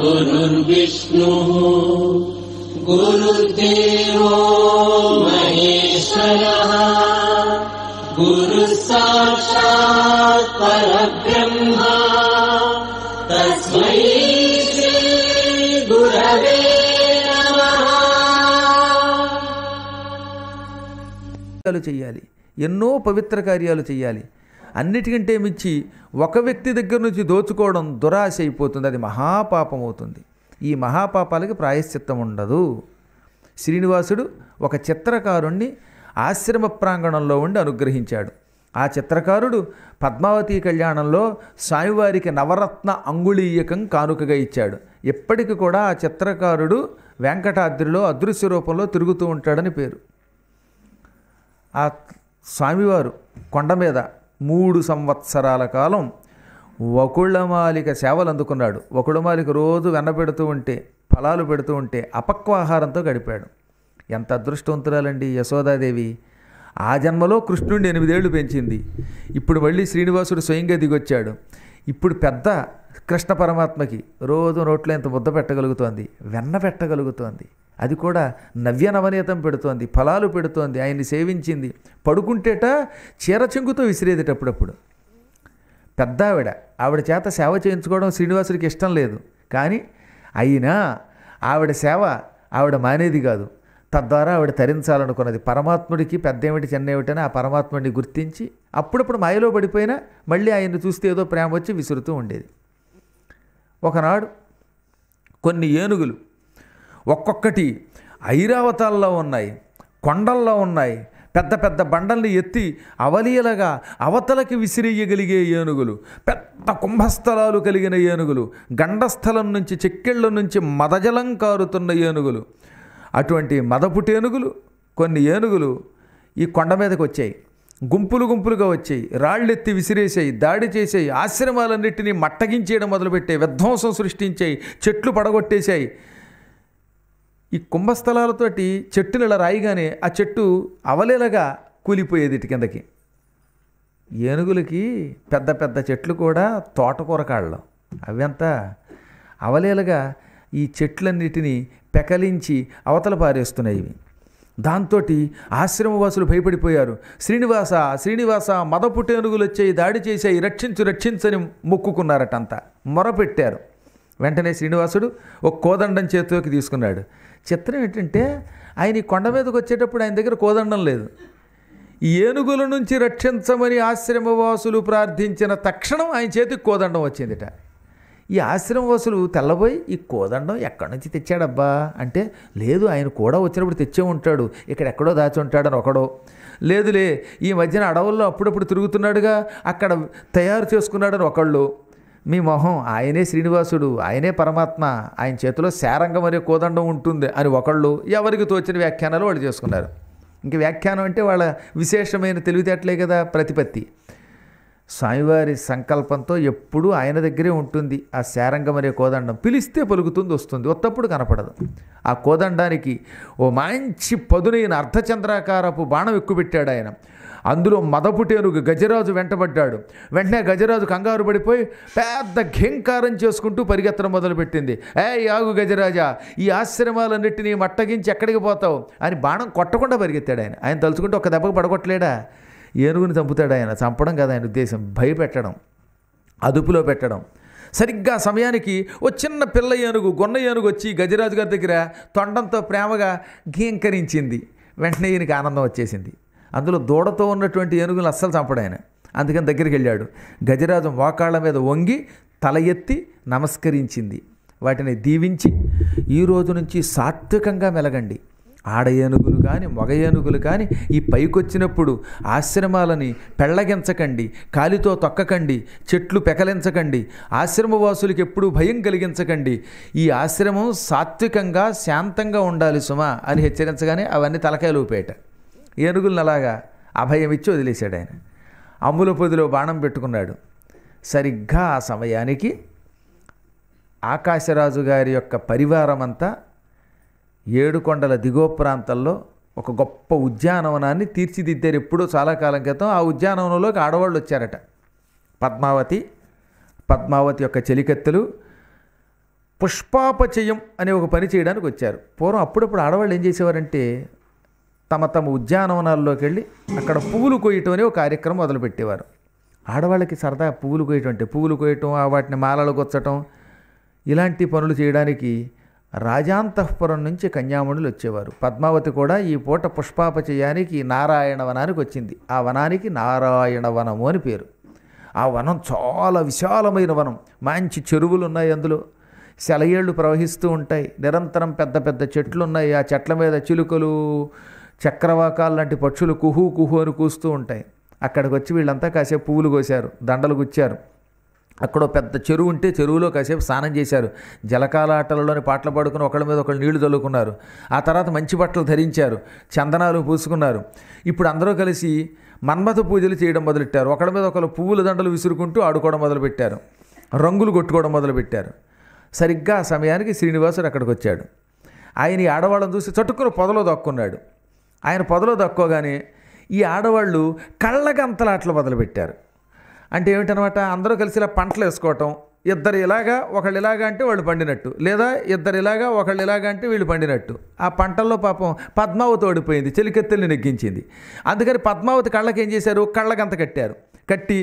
ഗുരുർവിഷ്ണു ഗുരുദേവോ മഹേശ്വര ഗുരു സാക്ഷാ പരബ്രഹ്മ തസ്മൈ ചെയ്യാലി ఎన్నో పవిత్ర కార్యాలు చెయ్యాలి అన్నిటికంటే మించి ఒక వ్యక్తి దగ్గర నుంచి దోచుకోవడం దురాశ అయిపోతుంది అది మహాపాపం అవుతుంది ఈ మహాపాపాలకి ప్రాయశ్చిత్తం ఉండదు శ్రీనివాసుడు ఒక చిత్రకారుణ్ణి ఆశ్రమ ప్రాంగణంలో ఉండి అనుగ్రహించాడు ఆ చిత్రకారుడు పద్మావతి కళ్యాణంలో స్వామివారికి నవరత్న అంగుళీయకం కానుకగా ఇచ్చాడు ఎప్పటికి కూడా ఆ చిత్రకారుడు వెంకటాద్రిలో అదృశ్య రూపంలో తిరుగుతూ ఉంటాడని పేరు ఆ స్వామివారు కొండ మీద మూడు సంవత్సరాల కాలం వకుళమాలిక సేవలు అందుకున్నాడు వకుళమాలిక రోజు వెన్న పెడుతూ ఉంటే ఫలాలు పెడుతూ ఉంటే అపక్వ ఆహారంతో గడిపాడు ఎంత అదృష్టవంతురాలండి యశోదాదేవి ఆ జన్మలో కృష్ణుడిని ఎనిమిదేళ్లు పెంచింది ఇప్పుడు మళ్ళీ శ్రీనివాసుడు స్వయంగా దిగొచ్చాడు ఇప్పుడు పెద్ద కృష్ణ పరమాత్మకి రోజు నోట్లో ఇంత ముద్ద పెట్టగలుగుతోంది వెన్న పెట్టగలుగుతోంది అది కూడా నవ్య నవనీతం పెడుతోంది ఫలాలు పెడుతోంది ఆయన్ని సేవించింది పడుకుంటేట చీర చెంగుతో విసిరేదేటప్పుడప్పుడు పెద్ద ఆవిడ ఆవిడ చేత సేవ చేయించుకోవడం శ్రీనివాసుడికి ఇష్టం లేదు కానీ అయినా ఆవిడ సేవ ఆవిడ మానేది కాదు తద్వారా ఆవిడ తరించాలనుకున్నది పరమాత్ముడికి పెద్దేమిటి ఏమిటని ఆ పరమాత్ముడిని గుర్తించి అప్పుడప్పుడు మాయలో పడిపోయినా మళ్ళీ ఆయన్ని చూస్తే ఏదో ప్రేమ వచ్చి విసురుతూ ఉండేది ఒకనాడు కొన్ని ఏనుగులు ఒక్కొక్కటి ఐరావతాల్లో ఉన్నాయి కొండల్లో ఉన్నాయి పెద్ద పెద్ద బండల్ని ఎత్తి అవలీలగా అవతలకి విసిరేయగలిగే ఏనుగులు పెద్ద కుంభస్థలాలు కలిగిన ఏనుగులు గండస్థలం నుంచి చెక్కిళ్ళ నుంచి మదజలం కారుతున్న ఏనుగులు అటువంటి మదపుటేనుగులు కొన్ని ఏనుగులు ఈ కొండ మీదకి వచ్చాయి గుంపులు గుంపులుగా వచ్చాయి రాళ్ళెత్తి విసిరేసాయి దాడి చేసాయి ఆశ్రమాలన్నింటినీ మట్టగించేయడం మొదలుపెట్టాయి విధ్వంసం సృష్టించాయి చెట్లు పడగొట్టేశాయి ఈ కుంభస్థలాలతోటి చెట్టు నెల రాయిగానే ఆ చెట్టు అవలేలగా కూలిపోయేది ఇటు కిందకి ఏనుగులకి పెద్ద పెద్ద చెట్లు కూడా తోటకూరకాళ్ళు అవంతా అవలేలగా ఈ చెట్లన్నిటినీ పెకలించి అవతల పారేస్తున్నాయి దాంతో ఆశ్రమవాసులు భయపడిపోయారు శ్రీనివాస శ్రీనివాస మదపుటేనుగులు వచ్చాయి దాడి చేశాయి రక్షించు రక్షించని మొక్కుకున్నారటంతా మొరపెట్టారు వెంటనే శ్రీనివాసుడు ఒక కోదండం చేతిలోకి తీసుకున్నాడు చిత్రం ఏంటంటే ఆయన ఈ కొండ మీదకి వచ్చేటప్పుడు ఆయన దగ్గర కోదండం లేదు ఏనుగుల నుంచి రక్షించమని ఆశ్రమవాసులు ప్రార్థించిన తక్షణం ఆయన చేతికి కోదండం వచ్చిందిట ఈ ఆశ్రమవాసులు తెల్లబోయి ఈ కోదండం ఎక్కడి నుంచి తెచ్చాడబ్బా అంటే లేదు ఆయన కూడా వచ్చినప్పుడు తెచ్చే ఉంటాడు ఇక్కడ ఎక్కడో దాచి ఉంటాడని ఒకడో లేదులే ఈ మధ్యన అడవుల్లో అప్పుడప్పుడు తిరుగుతున్నాడుగా అక్కడ తయారు చేసుకున్నాడని ఒకళ్ళు మీ మొహం ఆయనే శ్రీనివాసుడు ఆయనే పరమాత్మ ఆయన చేతిలో శారంగం అనే కోదండం ఉంటుంది అని ఒకళ్ళు ఎవరికి తోచిన వ్యాఖ్యానాలు వాళ్ళు చేసుకున్నారు ఇంక వ్యాఖ్యానం అంటే వాళ్ళ విశేషమైన తెలివితేటలే కదా ప్రతిపత్తి స్వామివారి సంకల్పంతో ఎప్పుడూ ఆయన దగ్గరే ఉంటుంది ఆ శారంగం అనే కోదండం పిలిస్తే పలుకుతుంది వస్తుంది ఒత్తప్పుడు కనపడదు ఆ కోదండానికి ఓ మంచి పదునైన అర్ధచంద్రాకారపు బాణం ఎక్కువ పెట్టాడు ఆయన అందులో మదపుటేనుగు గజరాజు వెంటబడ్డాడు వెంటనే గజరాజు కంగారు పడిపోయి పెద్ద ఘింకారం చేసుకుంటూ పరిగెత్తడం మొదలుపెట్టింది ఏ యాగు గజరాజా ఈ ఆశ్రమాలన్నిటినీ మట్టగించి ఎక్కడికి పోతావు అని బాణం కొట్టకుండా పరిగెత్తాడు ఆయన ఆయన తలుచుకుంటే ఒక దెబ్బకు పడగొట్టలేడా ఏనుగుని చంపుతాడు ఆయన చంపడం కదా ఆయన ఉద్దేశం భయపెట్టడం అదుపులో పెట్టడం సరిగ్గా సమయానికి ఓ చిన్న పిల్ల ఏనుగు గొన్న ఏనుగు వచ్చి గజరాజు గారి దగ్గర తొండంతో ప్రేమగా ఘీంకరించింది వెంటనే ఈయనకి ఆనందం వచ్చేసింది అందులో దూడతో ఉన్నటువంటి ఏనుగులు అస్సలు చంపడాయన అందుకని దగ్గరికి వెళ్ళాడు గజరాజం మోకాళ్ళ మీద వంగి తల ఎత్తి నమస్కరించింది వాటిని దీవించి ఈ రోజు నుంచి సాత్వికంగా మెలగండి ఆడ ఏనుగులు కానీ మగ ఏనుగులు కానీ ఈ పైకొచ్చినప్పుడు ఆశ్రమాలని పెళ్ళగించకండి కాలితో తొక్కకండి చెట్లు పెకలించకండి ఆశ్రమవాసులకు ఎప్పుడూ భయం కలిగించకండి ఈ ఆశ్రమం సాత్వికంగా శాంతంగా ఉండాలి సుమా అని హెచ్చరించగానే అవన్నీ తలకాయలు ఊపేట ఏనుగులను అలాగా ఇచ్చి వదిలేశాడు ఆయన అమ్ముల పొదిలో బాణం పెట్టుకున్నాడు సరిగ్గా ఆ సమయానికి ఆకాశరాజు గారి యొక్క పరివారం అంతా ఏడుకొండల దిగువ ప్రాంతంలో ఒక గొప్ప ఉద్యానవనాన్ని తీర్చిదిద్దారు ఎప్పుడో చాలా కాలం క్రితం ఆ ఉద్యానవనంలోకి ఆడవాళ్ళు వచ్చారట పద్మావతి పద్మావతి యొక్క చెలికత్తెలు పుష్పాపచయం అనే ఒక పని చేయడానికి వచ్చారు పూర్వం అప్పుడప్పుడు ఆడవాళ్ళు ఏం చేసేవారంటే తమ తమ ఉద్యానవనాల్లోకి వెళ్ళి అక్కడ పువ్వులు కొయ్యటం అనే ఒక కార్యక్రమం మొదలుపెట్టేవారు ఆడవాళ్ళకి సరదా పువ్వులు కొయ్యటం అంటే పువ్వులు కొయ్యటం వాటిని మాలలు కొచ్చటం ఇలాంటి పనులు చేయడానికి రాజాంతఃపురం నుంచి కన్యామణులు వచ్చేవారు పద్మావతి కూడా ఈ పూట పుష్పాపచయానికి నారాయణ వనానికి వచ్చింది ఆ వనానికి నారాయణ వనము అని పేరు ఆ వనం చాలా విశాలమైన వనం మంచి చెరువులు ఉన్నాయి అందులో సెలయేళ్ళు ప్రవహిస్తూ ఉంటాయి నిరంతరం పెద్ద పెద్ద చెట్లు ఉన్నాయి ఆ చెట్ల మీద చిలుకలు చక్రవాకాలు లాంటి పక్షులు కుహు కుహు అని కూస్తూ ఉంటాయి అక్కడికి వచ్చి వీళ్ళంతా కాసేపు పువ్వులు కోసారు దండలు గుచ్చారు అక్కడ పెద్ద చెరువు ఉంటే చెరువులో కాసేపు స్నానం చేశారు జలకాల ఆటలలోని పాటలు పాడుకుని ఒకళ్ళ మీద ఒకళ్ళు నీళ్లు చల్లుకున్నారు ఆ తర్వాత మంచి బట్టలు ధరించారు చందనాలు పూసుకున్నారు ఇప్పుడు అందరూ కలిసి మన్మత పూజలు చేయడం మొదలెట్టారు ఒకళ్ళ మీద ఒకళ్ళు పువ్వుల దండలు విసురుకుంటూ ఆడుకోవడం మొదలుపెట్టారు రంగులు కొట్టుకోవడం మొదలుపెట్టారు సరిగ్గా ఆ సమయానికి శ్రీనివాసుడు అక్కడికి వచ్చాడు ఆయన ఈ ఆడవాళ్ళని చూసి చటుక్కున పొదలో దక్కున్నాడు ఆయన పొదలో తక్కువగానే ఈ ఆడవాళ్ళు కళ్ళగంతలాట్లు మొదలుపెట్టారు అంటే ఏమిటనమాట అందరూ కలిసి ఇలా పంటలు వేసుకోవటం ఇద్దరు ఇలాగా ఒకళ్ళు ఇలాగా అంటే వాళ్ళు పండినట్టు లేదా ఇద్దరు ఇలాగా ఒకళ్ళు ఇలాగా అంటే వీళ్ళు పండినట్టు ఆ పంటల్లో పాపం పద్మావతి ఓడిపోయింది చెలికెత్తెల్ని నెగ్గించింది అందుకని పద్మావతి కళ్ళకి ఏం చేశారు కళ్ళగంత కట్టారు కట్టి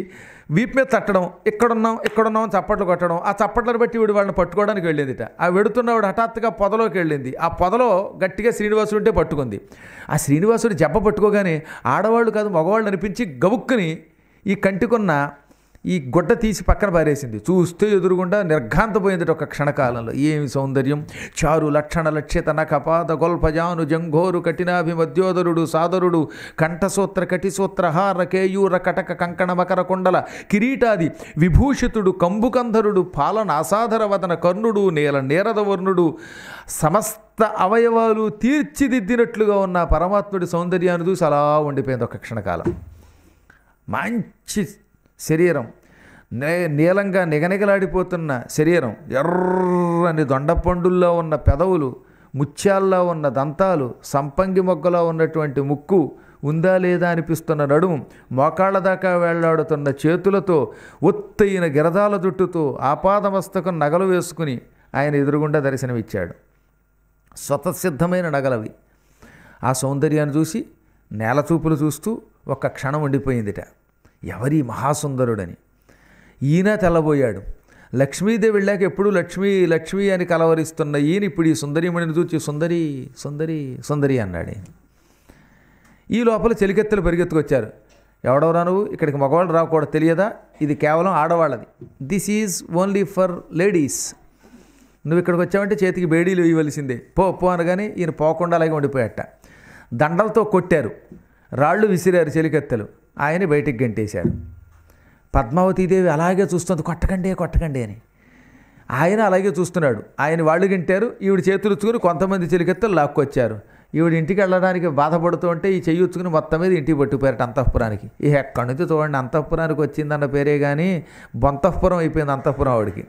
వీపు మీద తట్టడం ఇక్కడున్నాం ఇక్కడున్నాం చప్పట్లు కొట్టడం ఆ చప్పట్లను బట్టి వీడు వాళ్ళని పట్టుకోవడానికి వెళ్ళేదిట ఆ వెడుతున్నవాడు హఠాత్తుగా పొదలోకి వెళ్ళింది ఆ పొదలో గట్టిగా శ్రీనివాసుడు ఉంటే పట్టుకుంది ఆ శ్రీనివాసుడు జబ్బ పట్టుకోగానే ఆడవాళ్ళు కాదు మగవాళ్ళు అనిపించి గబుక్కుని ఈ కంటికున్న ఈ గుడ్డ తీసి పక్కన పారేసింది చూస్తే ఎదురుగుండా నిర్ఘాంతపోయింది ఒక క్షణకాలంలో ఏమి సౌందర్యం చారు లక్షణ లక్ష్యత కపాత గొల్పజాను జంఘోరు కఠినాభి మధ్యోదరుడు సాదరుడు కంఠసూత్ర కటిసూత్రహార కేయూర కటక కంకణ మకర కొండల కిరీటాది విభూషితుడు కంబుకంధరుడు పాలన వదన కర్ణుడు నేల నేరదవర్ణుడు సమస్త అవయవాలు తీర్చిదిద్దినట్లుగా ఉన్న పరమాత్ముడి సౌందర్యాన్ని చూసి అలా ఉండిపోయింది ఒక క్షణకాలం మంచి శరీరం నే నీలంగా నిగనిగలాడిపోతున్న శరీరం ఎర్రని దొండపండుల్లో ఉన్న పెదవులు ముత్యాల్లో ఉన్న దంతాలు సంపంగి మొగ్గలో ఉన్నటువంటి ముక్కు ఉందా లేదా అనిపిస్తున్న నడుము మోకాళ్ళ దాకా వేళ్లాడుతున్న చేతులతో ఒత్తయిన గిరదాల జుట్టుతో ఆపాదమస్తకం నగలు వేసుకుని ఆయన ఎదురుగుండా దర్శనమిచ్చాడు స్వతసిద్ధమైన నగలవి ఆ సౌందర్యాన్ని చూసి నేల చూపులు చూస్తూ ఒక క్షణం ఉండిపోయిందిట ఎవరి మహాసుందరుడని ఈయన తెల్లబోయాడు లక్ష్మీదేవి వెళ్ళాక ఎప్పుడూ లక్ష్మీ లక్ష్మి అని కలవరిస్తున్న ఈయన ఇప్పుడు ఈ సుందరిమణిని చూచి సుందరి సుందరి సుందరి అన్నాడు ఈ లోపల చెలికెత్తలు పరిగెత్తుకొచ్చారు ఎవడవరా నువ్వు ఇక్కడికి మగవాళ్ళు రాకూడదు తెలియదా ఇది కేవలం ఆడవాళ్ళది this is only for ladies నువ్వు ఇక్కడికి వచ్చావంటే చేతికి బేడీలు ఇవ్వవలసిందే పో పో అనగానే ఈయన పోకుండా అలాగే ఉండిపోయాట దండలతో కొట్టారు రాళ్ళు విసిరారు చెలికెత్తలు ఆయన బయటికి గంటేశారు పద్మావతీదేవి అలాగే చూస్తుంది కొట్టకండి కొట్టకండి అని ఆయన అలాగే చూస్తున్నాడు ఆయన వాళ్ళు గింటారు ఈవిడ చేతులు ఉచ్చుకుని కొంతమంది చిలికెత్తలు లాక్కొచ్చారు ఈవిడ ఇంటికి వెళ్ళడానికి బాధపడుతూ ఉంటే ఈ చెయ్యి ఉచ్చుకుని మొత్తం మీద ఇంటికి పట్టుకుపోయారు అంతఃపురానికి ఇక ఎక్కడి నుంచి చూడండి అంతఃపురానికి వచ్చిందన్న పేరే కానీ బొంతఃపురం అయిపోయింది అంతఃపురం ఆవిడికి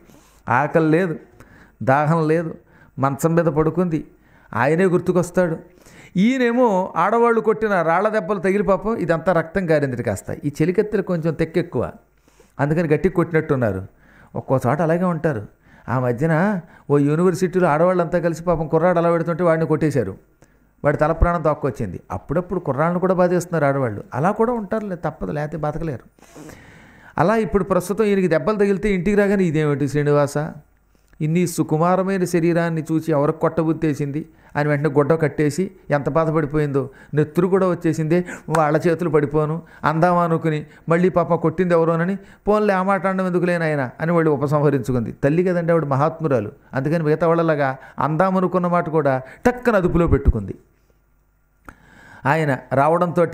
ఆకలి లేదు దాహం లేదు మంచం మీద పడుకుంది ఆయనే గుర్తుకొస్తాడు ఈయనేమో ఆడవాళ్ళు కొట్టిన రాళ్ల దెబ్బలు తగిలి పాపం ఇదంతా రక్తం కారింది కాస్త ఈ చెలికత్తెలు కొంచెం తెక్కెక్కువ అందుకని గట్టి కొట్టినట్టున్నారు ఒక్కో చోట అలాగే ఉంటారు ఆ మధ్యన ఓ యూనివర్సిటీలో ఆడవాళ్ళంతా కలిసి పాపం కుర్రాడు అలా పెడుతుంటే వాడిని కొట్టేశారు వాడి తల ప్రాణం తక్కువచ్చింది అప్పుడప్పుడు కుర్రాళ్ళను కూడా బాధేస్తున్నారు ఆడవాళ్ళు అలా కూడా ఉంటారు తప్పదు లేకపోతే బతకలేరు అలా ఇప్పుడు ప్రస్తుతం ఈయనకి దెబ్బలు తగిలితే ఇంటికి రాగానే ఇదేమిటి శ్రీనివాస ఇన్ని సుకుమారమైన శరీరాన్ని చూసి ఎవరికి కొట్టబుద్ధేసింది అని వెంటనే గుడ్డ కట్టేసి ఎంత బాధపడిపోయిందో నెత్తురు కూడా వచ్చేసింది వాళ్ళ చేతులు పడిపోను అందాం అనుకుని మళ్ళీ పాప కొట్టింది ఎవరోనని పోన్లే ఆ మాట్లాడడం ఎందుకు లేనాయన అని వాళ్ళు ఉపసంహరించుకుంది తల్లి కదండి ఆవిడ మహాత్మురాలు అందుకని మిగతా వాళ్ళలాగా అనుకున్న మాట కూడా టక్కన అదుపులో పెట్టుకుంది ఆయన రావడంతో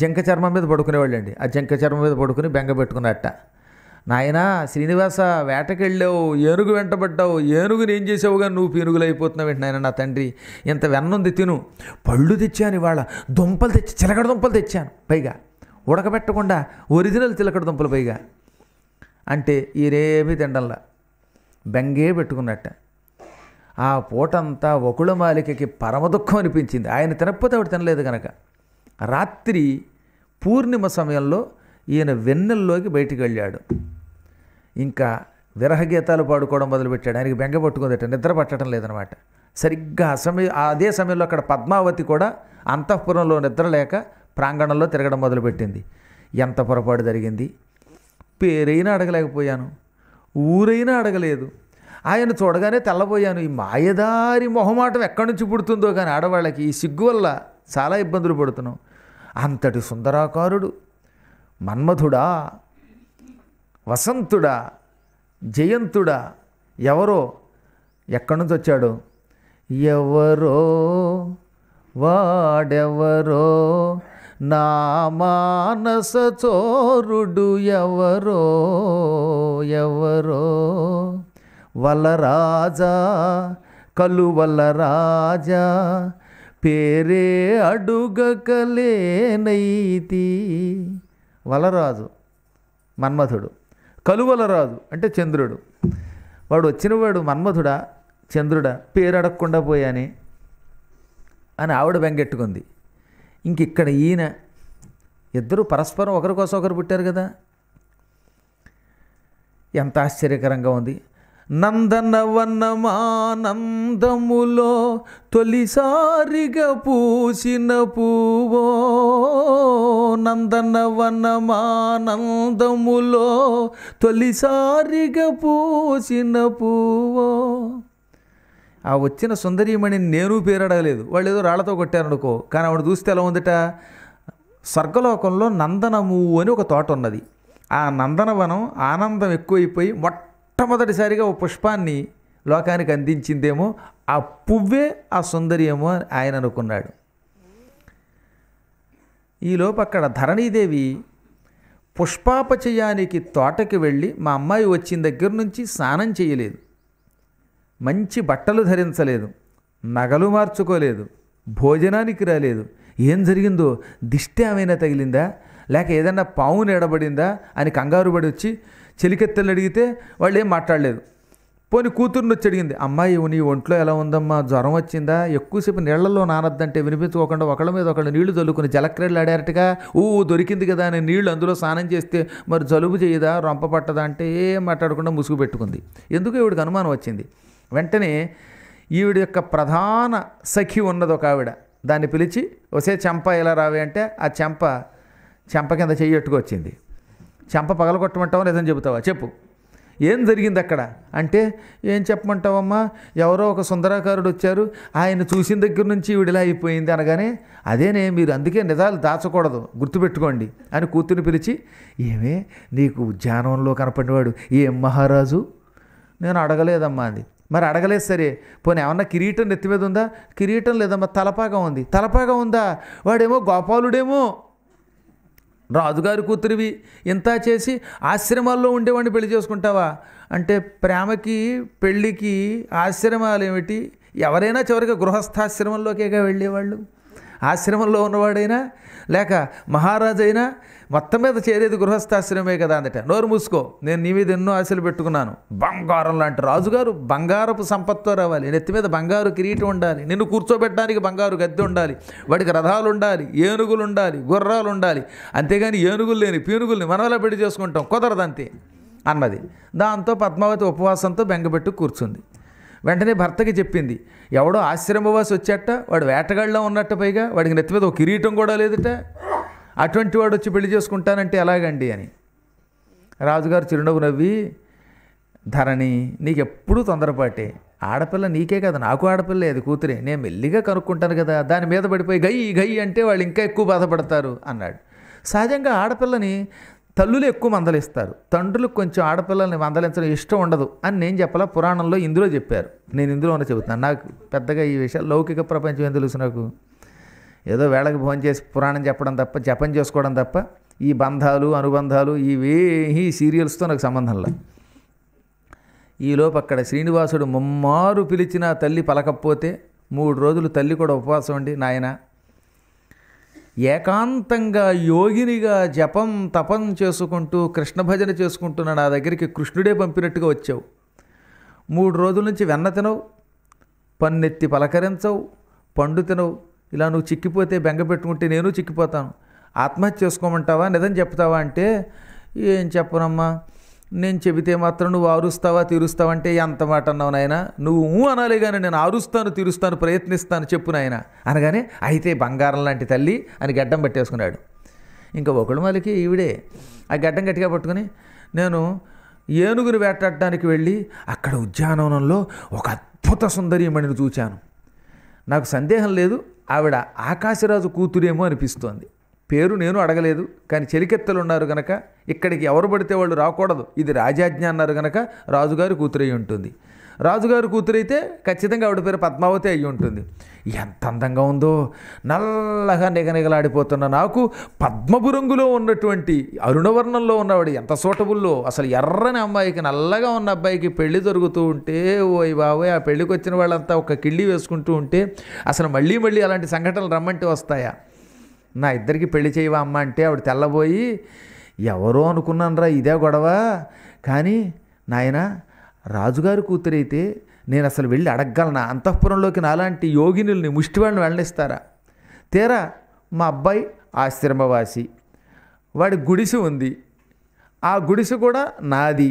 జంక చర్మం మీద పడుకునేవాళ్ళండి ఆ జింక చర్మం మీద పడుకుని బెంగ పెట్టుకున్నట్ట నాయన శ్రీనివాస వేటకెళ్ళావు ఏనుగు వెంటబడ్డావు ఏనుగుని ఏం చేసావుగా నువ్వు పీనుగులు అయిపోతున్నావు నాయన నా తండ్రి ఇంత వెన్నుంది తిను పళ్ళు తెచ్చాను ఇవాళ దుంపలు తెచ్చి చిలకడ దుంపలు తెచ్చాను పైగా ఉడకబెట్టకుండా ఒరిజినల్ చిలకడ దుంపలు పైగా అంటే ఈరేమీ తిండల్లా బెంగే పెట్టుకున్నట్ట ఆ పూటంతా ఒకళ్ళ మాలికకి పరమ దుఃఖం అనిపించింది ఆయన తినకపోతే ఆవిడ తినలేదు కనుక రాత్రి పూర్ణిమ సమయంలో ఈయన వెన్నెల్లోకి బయటికి వెళ్ళాడు ఇంకా విరహగీతాలు పాడుకోవడం మొదలుపెట్టాడు ఆయనకి బెంగ పట్టుకుందట నిద్ర పట్టడం లేదనమాట సరిగ్గా సమయం అదే సమయంలో అక్కడ పద్మావతి కూడా అంతఃపురంలో నిద్రలేక ప్రాంగణంలో తిరగడం మొదలుపెట్టింది ఎంత పొరపాటు జరిగింది పేరైనా అడగలేకపోయాను ఊరైనా అడగలేదు ఆయన చూడగానే తెల్లబోయాను ఈ మాయదారి మొహమాటం ఎక్కడి నుంచి పుడుతుందో కానీ ఆడవాళ్ళకి ఈ సిగ్గు వల్ల చాలా ఇబ్బందులు పడుతున్నాం అంతటి సుందరాకారుడు మన్మధుడా వసంతుడా జయంతుడా ఎవరో ఎక్కడి నుంచి వచ్చాడు ఎవరో వాడెవరో నా మానస చోరుడు ఎవరో ఎవరో వలరాజా కలువలరాజా రాజా పేరే అడుగకలేనైతి వలరాజు మన్మథుడు కలువలరాజు అంటే చంద్రుడు వాడు వచ్చినవాడు మన్మథుడా చంద్రుడా పేరు అడగకుండా పోయాని అని ఆవిడ బెంగెట్టుకుంది ఇంక ఇక్కడ ఈయన ఇద్దరు పరస్పరం ఒకరికోసం ఒకరు పుట్టారు కదా ఎంత ఆశ్చర్యకరంగా ఉంది నందనవనమానందములో తొలిసారిగా పూసిన పువ్వో నందనవనమానందములో తొలిసారిగా పూసిన పువ్వో ఆ వచ్చిన సుందరీమణి నేను పేరు అడగలేదు వాళ్ళు ఏదో రాళ్లతో కొట్టారనుకో కానీ ఆవిడ చూస్తే ఎలా ఉందట స్వర్గలోకంలో నందనము అని ఒక తోట ఉన్నది ఆ నందనవనం ఆనందం ఎక్కువైపోయి మొట్ట మొట్టమొదటిసారిగా ఓ పుష్పాన్ని లోకానికి అందించిందేమో ఆ పువ్వే ఆ సుందరి అని ఆయన అనుకున్నాడు ఈలోపు అక్కడ ధరణీదేవి పుష్పాపచయానికి తోటకి వెళ్ళి మా అమ్మాయి వచ్చిన దగ్గర నుంచి స్నానం చేయలేదు మంచి బట్టలు ధరించలేదు నగలు మార్చుకోలేదు భోజనానికి రాలేదు ఏం జరిగిందో దిష్టి ఏమైనా తగిలిందా లేక ఏదన్నా పావును ఎడబడిందా అని కంగారు పడి వచ్చి చెలికెత్తలు అడిగితే వాళ్ళు ఏం మాట్లాడలేదు పోని కూతురుని వచ్చి అడిగింది అమ్మాయి నీ ఒంట్లో ఎలా ఉందమ్మా జ్వరం వచ్చిందా ఎక్కువసేపు నీళ్లలో నానద్దంటే వినిపించుకోకుండా ఒకళ్ళ మీద ఒకళ్ళు నీళ్లు జల్లుకుని జలక్రీడలు ఆడారటగా ఊ దొరికింది కదా అని నీళ్లు అందులో స్నానం చేస్తే మరి జలుబు చేయదా రొంప పట్టదా అంటే ఏం మాట్లాడకుండా ముసుగు పెట్టుకుంది ఎందుకు ఈవిడికి అనుమానం వచ్చింది వెంటనే ఈవిడ యొక్క ప్రధాన సఖి ఉన్నది ఒక ఆవిడ దాన్ని పిలిచి ఒసే చెంప ఎలా రావే అంటే ఆ చెంప చెంప కింద వచ్చింది చెంప పగలగొట్టమంటావా లేదని చెబుతావా చెప్పు ఏం జరిగింది అక్కడ అంటే ఏం చెప్పమంటావమ్మా ఎవరో ఒక సుందరాకారుడు వచ్చారు ఆయన చూసిన దగ్గర నుంచి విడిలా అయిపోయింది అనగానే అదేనే మీరు అందుకే నిజాలు దాచకూడదు గుర్తుపెట్టుకోండి అని కూతురు పిలిచి ఏమే నీకు ఉద్యానవంలో కనపడినవాడు ఏం మహారాజు నేను అడగలేదమ్మా అంది మరి అడగలేదు సరే పోనీ ఏమన్నా కిరీటం నెత్తి మీద ఉందా కిరీటం లేదమ్మా తలపాగా ఉంది తలపాగా ఉందా వాడేమో గోపాలుడేమో రాజుగారి కూతురివి ఇంత చేసి ఆశ్రమాల్లో ఉండేవాడిని పెళ్లి చేసుకుంటావా అంటే ప్రేమకి పెళ్ళికి ఆశ్రమాలు ఏమిటి ఎవరైనా చివరికి గృహస్థాశ్రమంలోకేగా వెళ్ళేవాళ్ళు ఆశ్రమంలో ఉన్నవాడైనా లేక మహారాజైనా మొత్తం మీద చేరేది గృహస్థాశ్రమే కదా అందట నోరు మూసుకో నేను నీ మీద ఎన్నో ఆశలు పెట్టుకున్నాను బంగారం లాంటి రాజుగారు బంగారపు సంపత్తో రావాలి నెత్తి మీద బంగారు కిరీటం ఉండాలి నిన్ను కూర్చోబెట్టడానికి బంగారు గద్దె ఉండాలి వాడికి రథాలు ఉండాలి ఏనుగులు ఉండాలి గుర్రాలు ఉండాలి అంతేగాని ఏనుగులు లేని పీనుగుల్ని మనవలా పెట్టి చేసుకుంటాం కుదరదంతే అన్నది దాంతో పద్మావతి ఉపవాసంతో బెంగపెట్టు కూర్చుంది వెంటనే భర్తకి చెప్పింది ఎవడో ఆశ్రమవాసి వచ్చేట వాడు వేటగాళ్ళలో ఉన్నట్ట పైగా వాడికి నెత్తి మీద ఒక కిరీటం కూడా లేదుట అటువంటి వాడు వచ్చి పెళ్లి చేసుకుంటానంటే ఎలాగండి అని రాజుగారు చిరునవ్వు నవ్వి ధరణి ఎప్పుడూ తొందరపాటే ఆడపిల్ల నీకే కదా నాకు ఆడపిల్ల అది కూతురే నేను మెల్లిగా కనుక్కుంటాను కదా దాని మీద పడిపోయి గయ్యి గయ్యి అంటే వాళ్ళు ఇంకా ఎక్కువ బాధపడతారు అన్నాడు సహజంగా ఆడపిల్లని తల్లులు ఎక్కువ మందలిస్తారు తండ్రులు కొంచెం ఆడపిల్లల్ని మందలించడం ఇష్టం ఉండదు అని నేను చెప్పాలా పురాణంలో ఇందులో చెప్పారు నేను ఇందులో ఉన్న చెబుతున్నాను నాకు పెద్దగా ఈ విషయాలు లౌకిక ప్రపంచం ఏం తెలుసు నాకు ఏదో వేళకి భోజనం చేసి పురాణం చెప్పడం తప్ప జపం చేసుకోవడం తప్ప ఈ బంధాలు అనుబంధాలు ఇవే ఈ సీరియల్స్తో నాకు సంబంధంలా ఈలోపు అక్కడ శ్రీనివాసుడు ముమ్మారు పిలిచిన తల్లి పలకపోతే మూడు రోజులు తల్లి కూడా ఉపవాసం ఉండి నాయన ఏకాంతంగా యోగినిగా జపం తపం చేసుకుంటూ కృష్ణ భజన చేసుకుంటున్న నా దగ్గరికి కృష్ణుడే పంపినట్టుగా వచ్చావు మూడు రోజుల నుంచి వెన్న తినవు పన్నెత్తి పలకరించవు పండు తినవు ఇలా నువ్వు చిక్కిపోతే బెంగ పెట్టుకుంటే నేను చిక్కిపోతాను ఆత్మహత్య చేసుకోమంటావా నిజం చెప్తావా అంటే ఏం చెప్పనమ్మా నేను చెబితే మాత్రం నువ్వు ఆరుస్తావా తీరుస్తావా అంటే ఎంత మాట అన్నావు నాయన నువ్వు అనాలి కానీ నేను ఆరుస్తాను తీరుస్తాను ప్రయత్నిస్తాను చెప్పు నాయన అనగానే అయితే బంగారం లాంటి తల్లి అని గడ్డం పట్టేసుకున్నాడు ఇంకా ఒకడు మళ్ళీకి ఈవిడే ఆ గడ్డం గట్టిగా పట్టుకుని నేను ఏనుగుని వేటాడటానికి వెళ్ళి అక్కడ ఉద్యానవనంలో ఒక అద్భుత సుందరీమణిని చూచాను నాకు సందేహం లేదు ఆవిడ ఆకాశరాజు కూతురేమో అనిపిస్తోంది పేరు నేను అడగలేదు కానీ చెలికెత్తలు ఉన్నారు గనక ఇక్కడికి ఎవరు పడితే వాళ్ళు రాకూడదు ఇది రాజాజ్ఞ అన్నారు గనక రాజుగారి కూతురై ఉంటుంది రాజుగారి కూతురైతే ఖచ్చితంగా ఆవిడ పేరు పద్మావతి అయి ఉంటుంది ఎంత అందంగా ఉందో నల్లగా నిగనిగలాడిపోతున్న నాకు పద్మపు రంగులో ఉన్నటువంటి అరుణవర్ణంలో ఉన్నవాడు ఎంత సూటబుల్లో అసలు ఎర్రని అమ్మాయికి నల్లగా ఉన్న అబ్బాయికి పెళ్లి జరుగుతూ ఉంటే ఓయ్ బాబోయ్ ఆ పెళ్ళికి వచ్చిన వాళ్ళంతా ఒక కిళ్ళి వేసుకుంటూ ఉంటే అసలు మళ్ళీ మళ్ళీ అలాంటి సంఘటనలు రమ్మంటే వస్తాయా నా ఇద్దరికి పెళ్లి చేయవా అమ్మ అంటే ఆవిడ తెల్లబోయి ఎవరో అనుకున్నానరా ఇదే గొడవ కానీ నాయన రాజుగారి కూతురైతే నేను అసలు వెళ్ళి అడగగలనా అంతఃపురంలోకి నాలాంటి యోగినుల్ని ముష్టివాడిని వెళ్ళనిస్తారా తీరా మా అబ్బాయి ఆశ్రమవాసి వాడి గుడిసె ఉంది ఆ గుడిసె కూడా నాది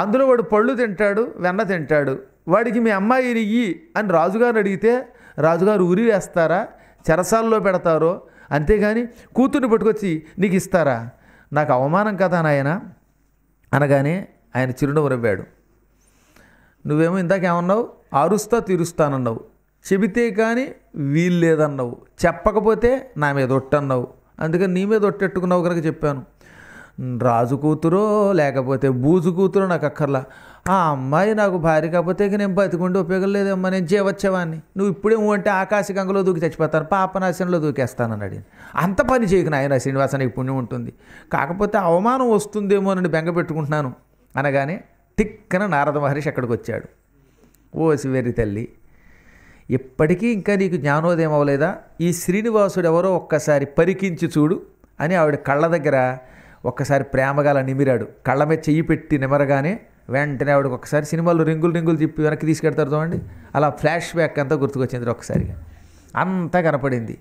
అందులో వాడు పళ్ళు తింటాడు వెన్న తింటాడు వాడికి మీ అమ్మాయి ఇరిగి అని రాజుగారు అడిగితే రాజుగారు ఉరి వేస్తారా చెరసాల్లో పెడతారో అంతేగాని కూతుర్ని పట్టుకొచ్చి నీకు ఇస్తారా నాకు అవమానం కదా నాయన అనగానే ఆయన చిరునవ్వు రవ్వాడు నువ్వేమో ఇందాకేమన్నావు అరుస్తా తీరుస్తానన్నావు చెబితే కానీ వీలు లేదన్నావు చెప్పకపోతే నా మీద ఒట్టన్నావు అందుకని నీ మీద ఒట్టెట్టుకున్నావు కనుక చెప్పాను రాజు కూతురో లేకపోతే బూజు కూతురో నాకు అక్కర్లా ఆ అమ్మాయి నాకు భార్య కాకపోతే ఇక నేను బతికుండి ఉపయోగం లేదమ్మా నేను జీవచ్చేవాన్ని నువ్వు ఇప్పుడే అంటే ఆకాశ గంగలో దూకి చచ్చిపోతాను పాపనాశనంలో దూకేస్తానని అడిగింది అంత పని చేయకు నాయన నీకు పుణ్యం ఉంటుంది కాకపోతే అవమానం వస్తుందేమో అని బెంగ పెట్టుకుంటున్నాను అనగానే టిక్కన నారద మహర్షి అక్కడికి వచ్చాడు ఓసి వెర్రి తల్లి ఇప్పటికీ ఇంకా నీకు జ్ఞానోదయం అవ్వలేదా ఈ శ్రీనివాసుడు ఎవరో ఒక్కసారి పరికించి చూడు అని ఆవిడ కళ్ళ దగ్గర ఒక్కసారి ప్రేమగాల నిమిరాడు కళ్ళ మీద చెయ్యి పెట్టి నిమరగానే వెంటనే ఆవిడకి ఒకసారి సినిమాలో రింగులు రింగులు తిప్పి వెనక్కి తీసుకెడతారు చూడండి అలా ఫ్లాష్ బ్యాక్ అంతా గుర్తుకొచ్చింది ఒకసారిగా అంతా కనపడింది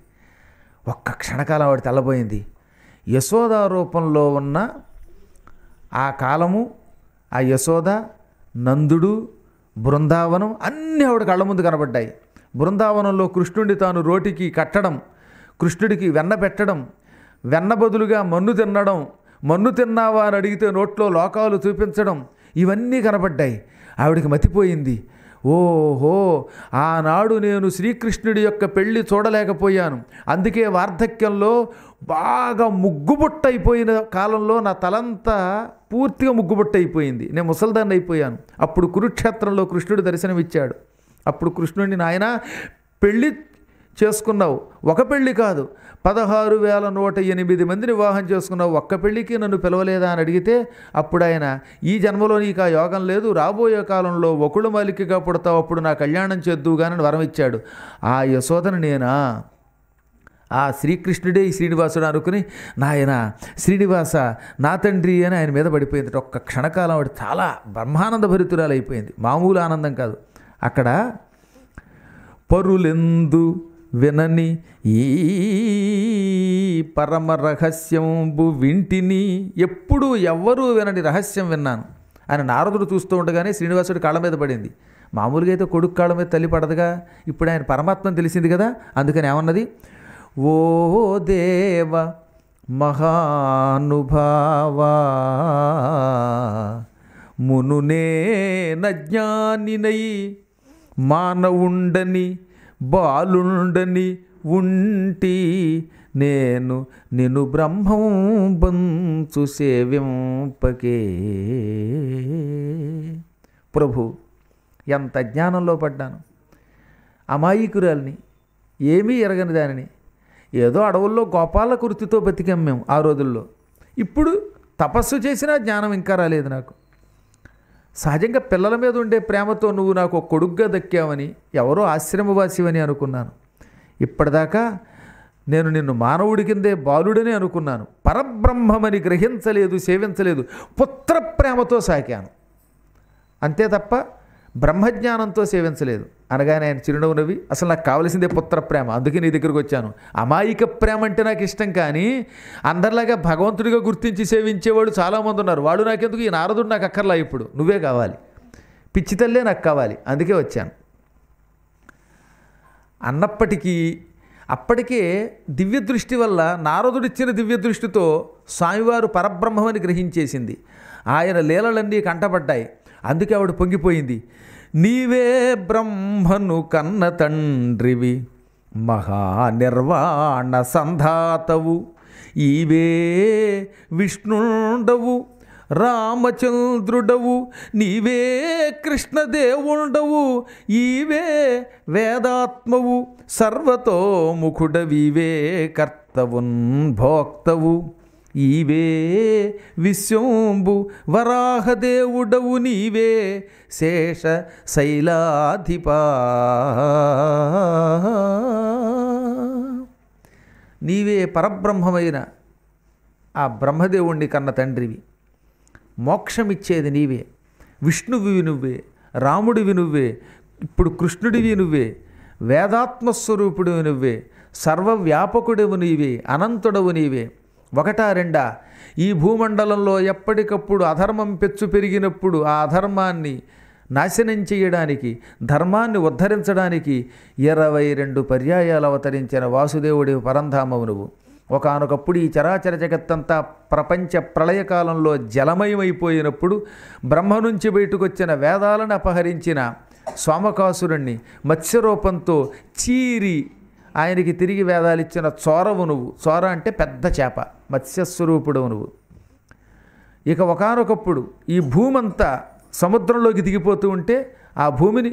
ఒక్క క్షణకాలం ఆవిడ తెల్లబోయింది యశోద రూపంలో ఉన్న ఆ కాలము ఆ యశోద నందుడు బృందావనం అన్నీ ఆవిడ కళ్ళ ముందు కనబడ్డాయి బృందావనంలో కృష్ణుడి తాను రోటికి కట్టడం కృష్ణుడికి వెన్న పెట్టడం వెన్న బదులుగా మన్ను తినడం మన్ను తిన్నావా అని అడిగితే నోట్లో లోకాలు చూపించడం ఇవన్నీ కనబడ్డాయి ఆవిడికి మతిపోయింది ఓహో ఆనాడు నేను శ్రీకృష్ణుడి యొక్క పెళ్ళి చూడలేకపోయాను అందుకే వార్ధక్యంలో బాగా ముగ్గుబుట్టయిపోయిన కాలంలో నా తలంతా పూర్తిగా ముగ్గుబుట్టయిపోయింది నేను ముసల్దాన్ని అయిపోయాను అప్పుడు కురుక్షేత్రంలో కృష్ణుడు దర్శనమిచ్చాడు అప్పుడు కృష్ణుడిని నాయన పెళ్ళి చేసుకున్నావు ఒక పెళ్ళి కాదు పదహారు వేల నూట ఎనిమిది మందిని వివాహం చేసుకున్నావు ఒక్క పెళ్ళికి నన్ను పిలవలేదా అని అడిగితే అప్పుడు ఆయన ఈ జన్మలో నీకు ఆ యోగం లేదు రాబోయే కాలంలో ఒకళ్ళు మలికిగా పుడతావు అప్పుడు నా కళ్యాణం చేద్దువుగానని వరం ఇచ్చాడు ఆ యశోదను నేనా ఆ శ్రీకృష్ణుడే ఈ శ్రీనివాసుడు అనుకుని నాయన శ్రీనివాస నా తండ్రి అని ఆయన మీద పడిపోయింది ఒక్క క్షణకాలం వాడు చాలా బ్రహ్మానంద భరితురాలు అయిపోయింది మామూలు ఆనందం కాదు అక్కడ పరులెందు వినని ఈ పరమ రహస్యంబు వింటిని ఎప్పుడు ఎవ్వరూ వినని రహస్యం విన్నాను ఆయన నారదుడు చూస్తూ ఉండగానే శ్రీనివాసుడి కాళ్ళ మీద పడింది మామూలుగా అయితే కొడుకు కాళ్ళ మీద తల్లి పడదుగా ఇప్పుడు ఆయన పరమాత్మను తెలిసింది కదా అందుకని ఏమన్నది ఓ దేవ మహానుభావా మునునే నజ్ఞానినై మానవుండని బాలుండని ఉంటి నేను నిన్ను బ్రహ్మం బంచు సేవింపకే ప్రభు ఎంత జ్ఞానంలో పడ్డాను అమాయకురాల్ని ఏమీ ఎరగని దానిని ఏదో అడవుల్లో గోపాల కుర్తితో బతికాం మేము ఆ రోజుల్లో ఇప్పుడు తపస్సు చేసినా జ్ఞానం ఇంకా రాలేదు నాకు సహజంగా పిల్లల మీద ఉండే ప్రేమతో నువ్వు నాకు కొడుగ్గా దక్కావని ఎవరో ఆశ్రమవాసివని అనుకున్నాను ఇప్పటిదాకా నేను నిన్ను మానవుడి కిందే బాలుడని అనుకున్నాను పరబ్రహ్మమని గ్రహించలేదు సేవించలేదు పుత్ర ప్రేమతో సాకాను అంతే తప్ప బ్రహ్మజ్ఞానంతో సేవించలేదు అనగానే ఆయన చిరునవ్వు నవ్వి అసలు నాకు కావలసిందే పుత్ర ప్రేమ అందుకే నీ దగ్గరకు వచ్చాను అమాయిక ప్రేమ అంటే నాకు ఇష్టం కానీ అందరిలాగా భగవంతుడిగా గుర్తించి సేవించేవాడు చాలామంది ఉన్నారు వాడు నాకెందుకు ఈ నారదుడు నాకు అక్కర్లా ఇప్పుడు నువ్వే కావాలి పిచ్చి తల్లే నాకు కావాలి అందుకే వచ్చాను అన్నప్పటికీ అప్పటికే దివ్య దృష్టి వల్ల నారదుడిచ్చిన దివ్య దృష్టితో స్వామివారు పరబ్రహ్మమని గ్రహించేసింది ఆయన లీలలన్నీ కంటపడ్డాయి అందుకే ఆవిడ పొంగిపోయింది నీవే బ్రహ్మను కన్న తండ్రివి మహానిర్వాణ సంధాతవు ఈవే విష్ణుండవు రామచంద్రుడవు నీవే కృష్ణదేవుండవు ఈవే వేదాత్మవు సర్వతో ముఖుడవివే కర్తవున్ భోక్తవు ఈవే విశ్వంబు వరాహదేవుడవు నీవే శేష శైలాధిపా నీవే పరబ్రహ్మమైన ఆ బ్రహ్మదేవుణ్ణి కన్న తండ్రివి మోక్షమిచ్చేది నీవే విష్ణువివి నువ్వే రాముడివి నువ్వే ఇప్పుడు కృష్ణుడివి నువ్వే వేదాత్మస్వరూపుడివి నువ్వే సర్వవ్యాపకుడవు నీవే అనంతుడవు నీవే ఒకటా రెండా ఈ భూమండలంలో ఎప్పటికప్పుడు అధర్మం పెచ్చు పెరిగినప్పుడు ఆ అధర్మాన్ని నాశనం చేయడానికి ధర్మాన్ని ఉద్ధరించడానికి ఇరవై రెండు పర్యాయాలు అవతరించిన వాసుదేవుడి పరంధామవు నువ్వు ఒకనొకప్పుడు ఈ చరాచర జగత్తంతా ప్రపంచ ప్రళయకాలంలో జలమయమైపోయినప్పుడు బ్రహ్మ నుంచి బయటకొచ్చిన వేదాలను అపహరించిన సోమకాసురుణ్ణి మత్స్యరూపంతో చీరి ఆయనకి తిరిగి వేదాలిచ్చిన చోరవు నువ్వు చోర అంటే పెద్ద చేప మత్స్యస్వరూపుడు నువ్వు ఇక ఒకనొకప్పుడు ఈ భూమంతా సముద్రంలోకి దిగిపోతూ ఉంటే ఆ భూమిని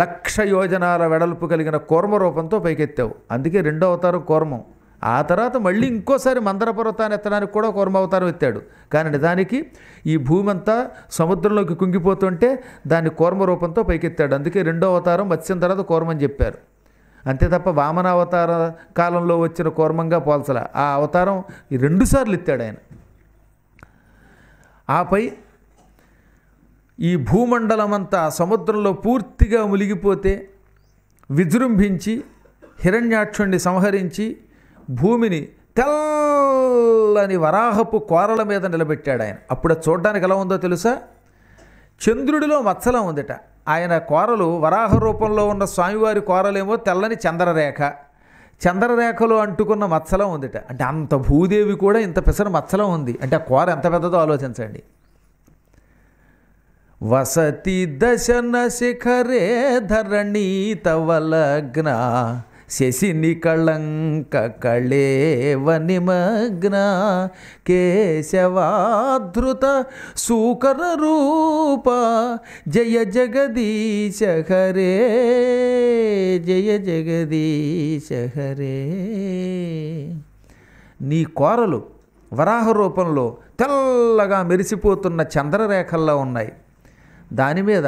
లక్ష యోజనాల వెడల్పు కలిగిన కోర్మ రూపంతో పైకెత్తావు అందుకే రెండో అవతారం కోర్మం ఆ తర్వాత మళ్ళీ ఇంకోసారి మందర పర్వతాన్ని ఎత్తడానికి కూడా కోర్మ అవతారం ఎత్తాడు కానీ నిజానికి ఈ భూమి అంతా సముద్రంలోకి కుంగిపోతుంటే దాన్ని కోర్మ రూపంతో పైకెత్తాడు అందుకే రెండో అవతారం మత్స్యం తర్వాత కోర్మని చెప్పారు అంతే తప్ప వామన అవతార కాలంలో వచ్చిన కూర్మంగా పోల్చల ఆ అవతారం రెండుసార్లు ఎత్తాడు ఆయన ఆపై ఈ భూమండలమంతా సముద్రంలో పూర్తిగా మునిగిపోతే విజృంభించి హిరణ్యాక్షుణ్ణి సంహరించి భూమిని తెల్లని వరాహపు కోరల మీద నిలబెట్టాడు ఆయన అప్పుడు చూడడానికి ఎలా ఉందో తెలుసా చంద్రుడిలో మత్సలం ఉందిట ఆయన కోరలు వరాహ రూపంలో ఉన్న స్వామివారి కోరలేమో తెల్లని చంద్రరేఖ చంద్రరేఖలో అంటుకున్న మత్సలం ఉందిట అంటే అంత భూదేవి కూడా ఇంత పిసర మత్సలం ఉంది అంటే ఆ కోర ఎంత పెద్దదో ఆలోచించండి వసతి దశన శిఖరే ధరణీతవలగ్న శశిని కళంక కళేవ నిమగ్న కేశవాధృత సూకర రూప జయ జగదీశ హరే జయ జగదీశ హరే నీ కోరలు వరాహ రూపంలో తెల్లగా మెరిసిపోతున్న చంద్రరేఖల్లో ఉన్నాయి దాని మీద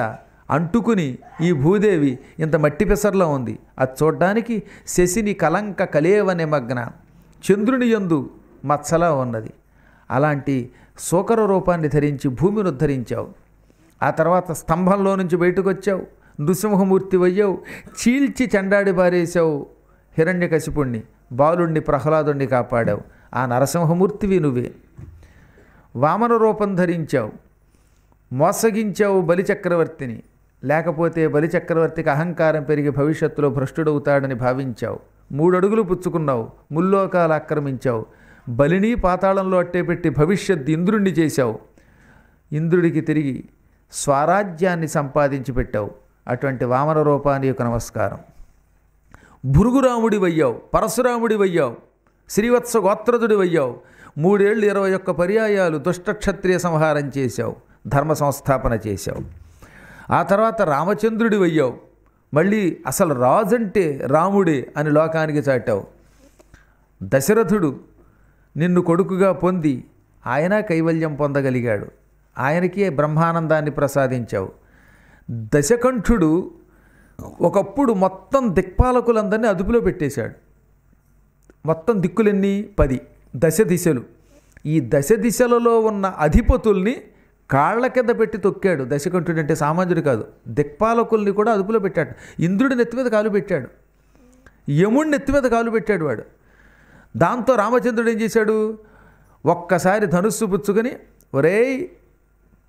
అంటుకుని ఈ భూదేవి ఇంత మట్టి పెసర్లో ఉంది అది చూడ్డానికి శశిని కలంక కలేవ నిమగ్న చంద్రుని యందు మచ్చలా ఉన్నది అలాంటి సోకర రూపాన్ని ధరించి భూమిని ఉద్ధరించావు ఆ తర్వాత స్తంభంలో నుంచి బయటకు వచ్చావు నృసింహమూర్తి అయ్యావు చీల్చి చెండాడి పారేశావు హిరణ్యకశిపుణ్ణి బాలుణ్ణి ప్రహ్లాదుణ్ణి కాపాడావు ఆ నరసింహమూర్తివి నువ్వే వామన రూపం ధరించావు మోసగించావు బలిచక్రవర్తిని లేకపోతే బలిచక్రవర్తికి అహంకారం పెరిగి భవిష్యత్తులో భ్రష్టుడవుతాడని భావించావు మూడడుగులు పుచ్చుకున్నావు ముల్లోకాలు ఆక్రమించావు బలిని పాతాళంలో అట్టేపెట్టి భవిష్యత్ ఇంద్రుణ్ణి చేశావు ఇంద్రుడికి తిరిగి స్వరాజ్యాన్ని సంపాదించి పెట్టావు అటువంటి వామన రూపానికి నమస్కారం వయ్యావు పరశురాముడి వయ్యావు శ్రీవత్స వయ్యావు మూడేళ్ళు ఇరవై ఒక్క పర్యాయాలు దుష్టక్షత్రియ సంహారం చేశావు ధర్మ సంస్థాపన చేశావు ఆ తర్వాత రామచంద్రుడి అయ్యావు మళ్ళీ అసలు రాజంటే రాముడే అని లోకానికి చాటావు దశరథుడు నిన్ను కొడుకుగా పొంది ఆయన కైవల్యం పొందగలిగాడు ఆయనకి బ్రహ్మానందాన్ని ప్రసాదించావు దశకంఠుడు ఒకప్పుడు మొత్తం దిక్పాలకులందరినీ అదుపులో పెట్టేశాడు మొత్తం దిక్కులన్నీ పది దశ దిశలు ఈ దశ దిశలలో ఉన్న అధిపతుల్ని కాళ్ల కింద పెట్టి తొక్కాడు దశకంఠుడు అంటే సామాన్యుడు కాదు దిక్పాలకుల్ని కూడా అదుపులో పెట్టాడు ఇంద్రుడి నెత్తి మీద కాలు పెట్టాడు యముడి నెత్తి మీద కాలు పెట్టాడు వాడు దాంతో రామచంద్రుడు ఏం చేశాడు ఒక్కసారి ధనుస్సు పుచ్చుకొని ఒరే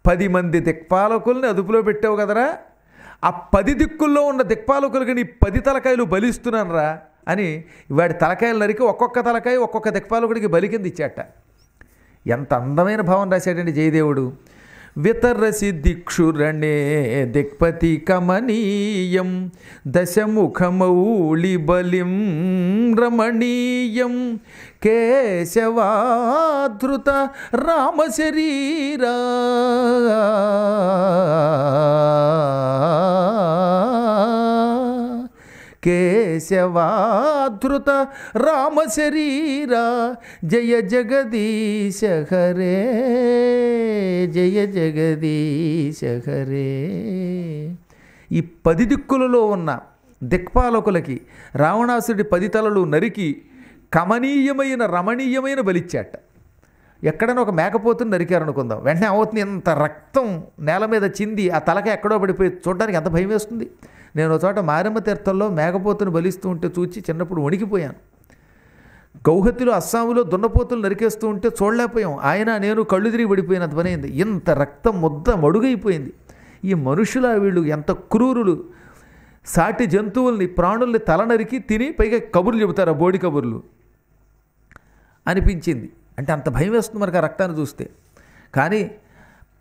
పది మంది దిక్పాలకుల్ని అదుపులో పెట్టావు కదరా ఆ పది దిక్కుల్లో ఉన్న దిక్పాలకులకి నీ పది తలకాయలు రా అని వాడి తలకాయలు నరికి ఒక్కొక్క తలకాయ ఒక్కొక్క దిక్పాలకుడికి బలి కింద ఇచ్చాట ఎంత అందమైన భావం రాశాడండి జయదేవుడు वितरसि दिक्षुरणे दिक्पति कमनीयं दशमुखमौलिबलिं रमणीयं केशवाधृत रामशरीरा के కేశవాధృత శరీర జయ జగదీశ హరే జయ జగదీశ హరే ఈ పది దిక్కులలో ఉన్న దిక్పాలకులకి రావణాసుడి పది తలలు నరికి కమనీయమైన రమణీయమైన బలిచ్చాట ఎక్కడైనా ఒక మేకపోతుని నరికారనుకుందాం వెంటనే అవుతుంది ఇంత రక్తం నేల మీద చింది ఆ తలక ఎక్కడో పడిపోయి చూడడానికి ఎంత భయం వేస్తుంది నేను ఒక చోట మారమ్మ తీర్థంలో మేకపోతును బలిస్తూ ఉంటే చూచి చిన్నప్పుడు వణికిపోయాను గౌహతిలో అస్సాములో దున్నపోతులు నరికేస్తూ ఉంటే చూడలేకపోయాం ఆయన నేను కళ్ళు తిరిగి పడిపోయిన పనైంది ఇంత రక్తం ముద్ద మడుగైపోయింది ఈ మనుషుల వీళ్ళు ఎంత క్రూరులు సాటి జంతువుల్ని ప్రాణుల్ని తల నరికి తిని పైగా కబుర్లు చెబుతారు బోడి కబుర్లు అనిపించింది అంటే అంత భయం వేస్తుంది మనకు ఆ రక్తాన్ని చూస్తే కానీ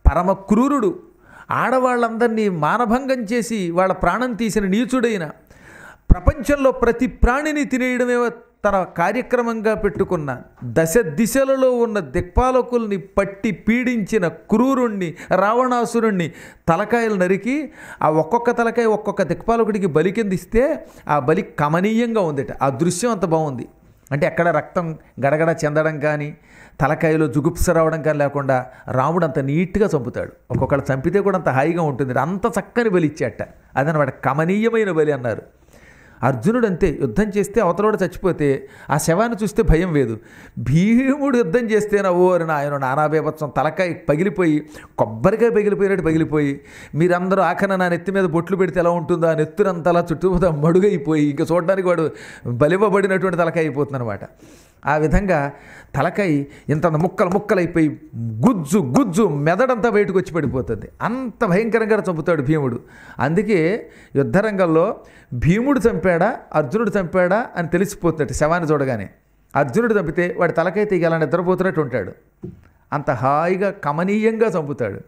పరమ క్రూరుడు ఆడవాళ్ళందరినీ మానభంగం చేసి వాళ్ళ ప్రాణం తీసిన నీచుడైన ప్రపంచంలో ప్రతి ప్రాణిని తినేయడమే తన కార్యక్రమంగా పెట్టుకున్న దశ దిశలలో ఉన్న దిక్పాలకుల్ని పట్టి పీడించిన క్రూరుణ్ణి రావణాసురుణ్ణి తలకాయలు నరికి ఆ ఒక్కొక్క తలకాయ ఒక్కొక్క దిక్పాలకుడికి బలి ఆ బలి కమనీయంగా ఉందట ఆ దృశ్యం అంత బాగుంది అంటే ఎక్కడ రక్తం గడగడ చెందడం కానీ తలకాయలో జుగుప్స రావడం కానీ లేకుండా రాముడు అంత నీట్గా చంపుతాడు ఒక్కొక్కళ్ళు చంపితే కూడా అంత హాయిగా ఉంటుంది అంత చక్కని బలి ఇచ్చేట అదనమాట కమనీయమైన బలి అన్నారు అర్జునుడంతే యుద్ధం చేస్తే అవతలవాడు చచ్చిపోతే ఆ శవాన్ని చూస్తే భయం వేదు భీముడు యుద్ధం చేస్తే నవ్వు అని ఆయన నానాబేపత్సం తలకాయ పగిలిపోయి కొబ్బరికాయ పగిలిపోయినట్టు పగిలిపోయి మీరందరూ ఆఖన నా నెత్తి మీద బొట్లు పెడితే ఎలా ఉంటుందో ఆ నెత్తురంతలా చుట్టుపక్కల మడుగైపోయి ఇంకా చూడడానికి వాడు బలివ్వబడినటువంటి తలకాయ అయిపోతుంది అనమాట ఆ విధంగా తలకై ఇంత ముక్కలు ముక్కలైపోయి గుజ్జు గుజ్జు మెదడంతా బయటకు వచ్చి పడిపోతుంది అంత భయంకరంగా చంపుతాడు భీముడు అందుకే యుద్ధరంగంలో భీముడు చంపాడా అర్జునుడు చంపాడా అని తెలిసిపోతున్నట్టు శవాన్ని చూడగానే అర్జునుడు చంపితే వాడి తలకైతే ఇలా నిద్రపోతున్నట్టు ఉంటాడు అంత హాయిగా కమనీయంగా చంపుతాడు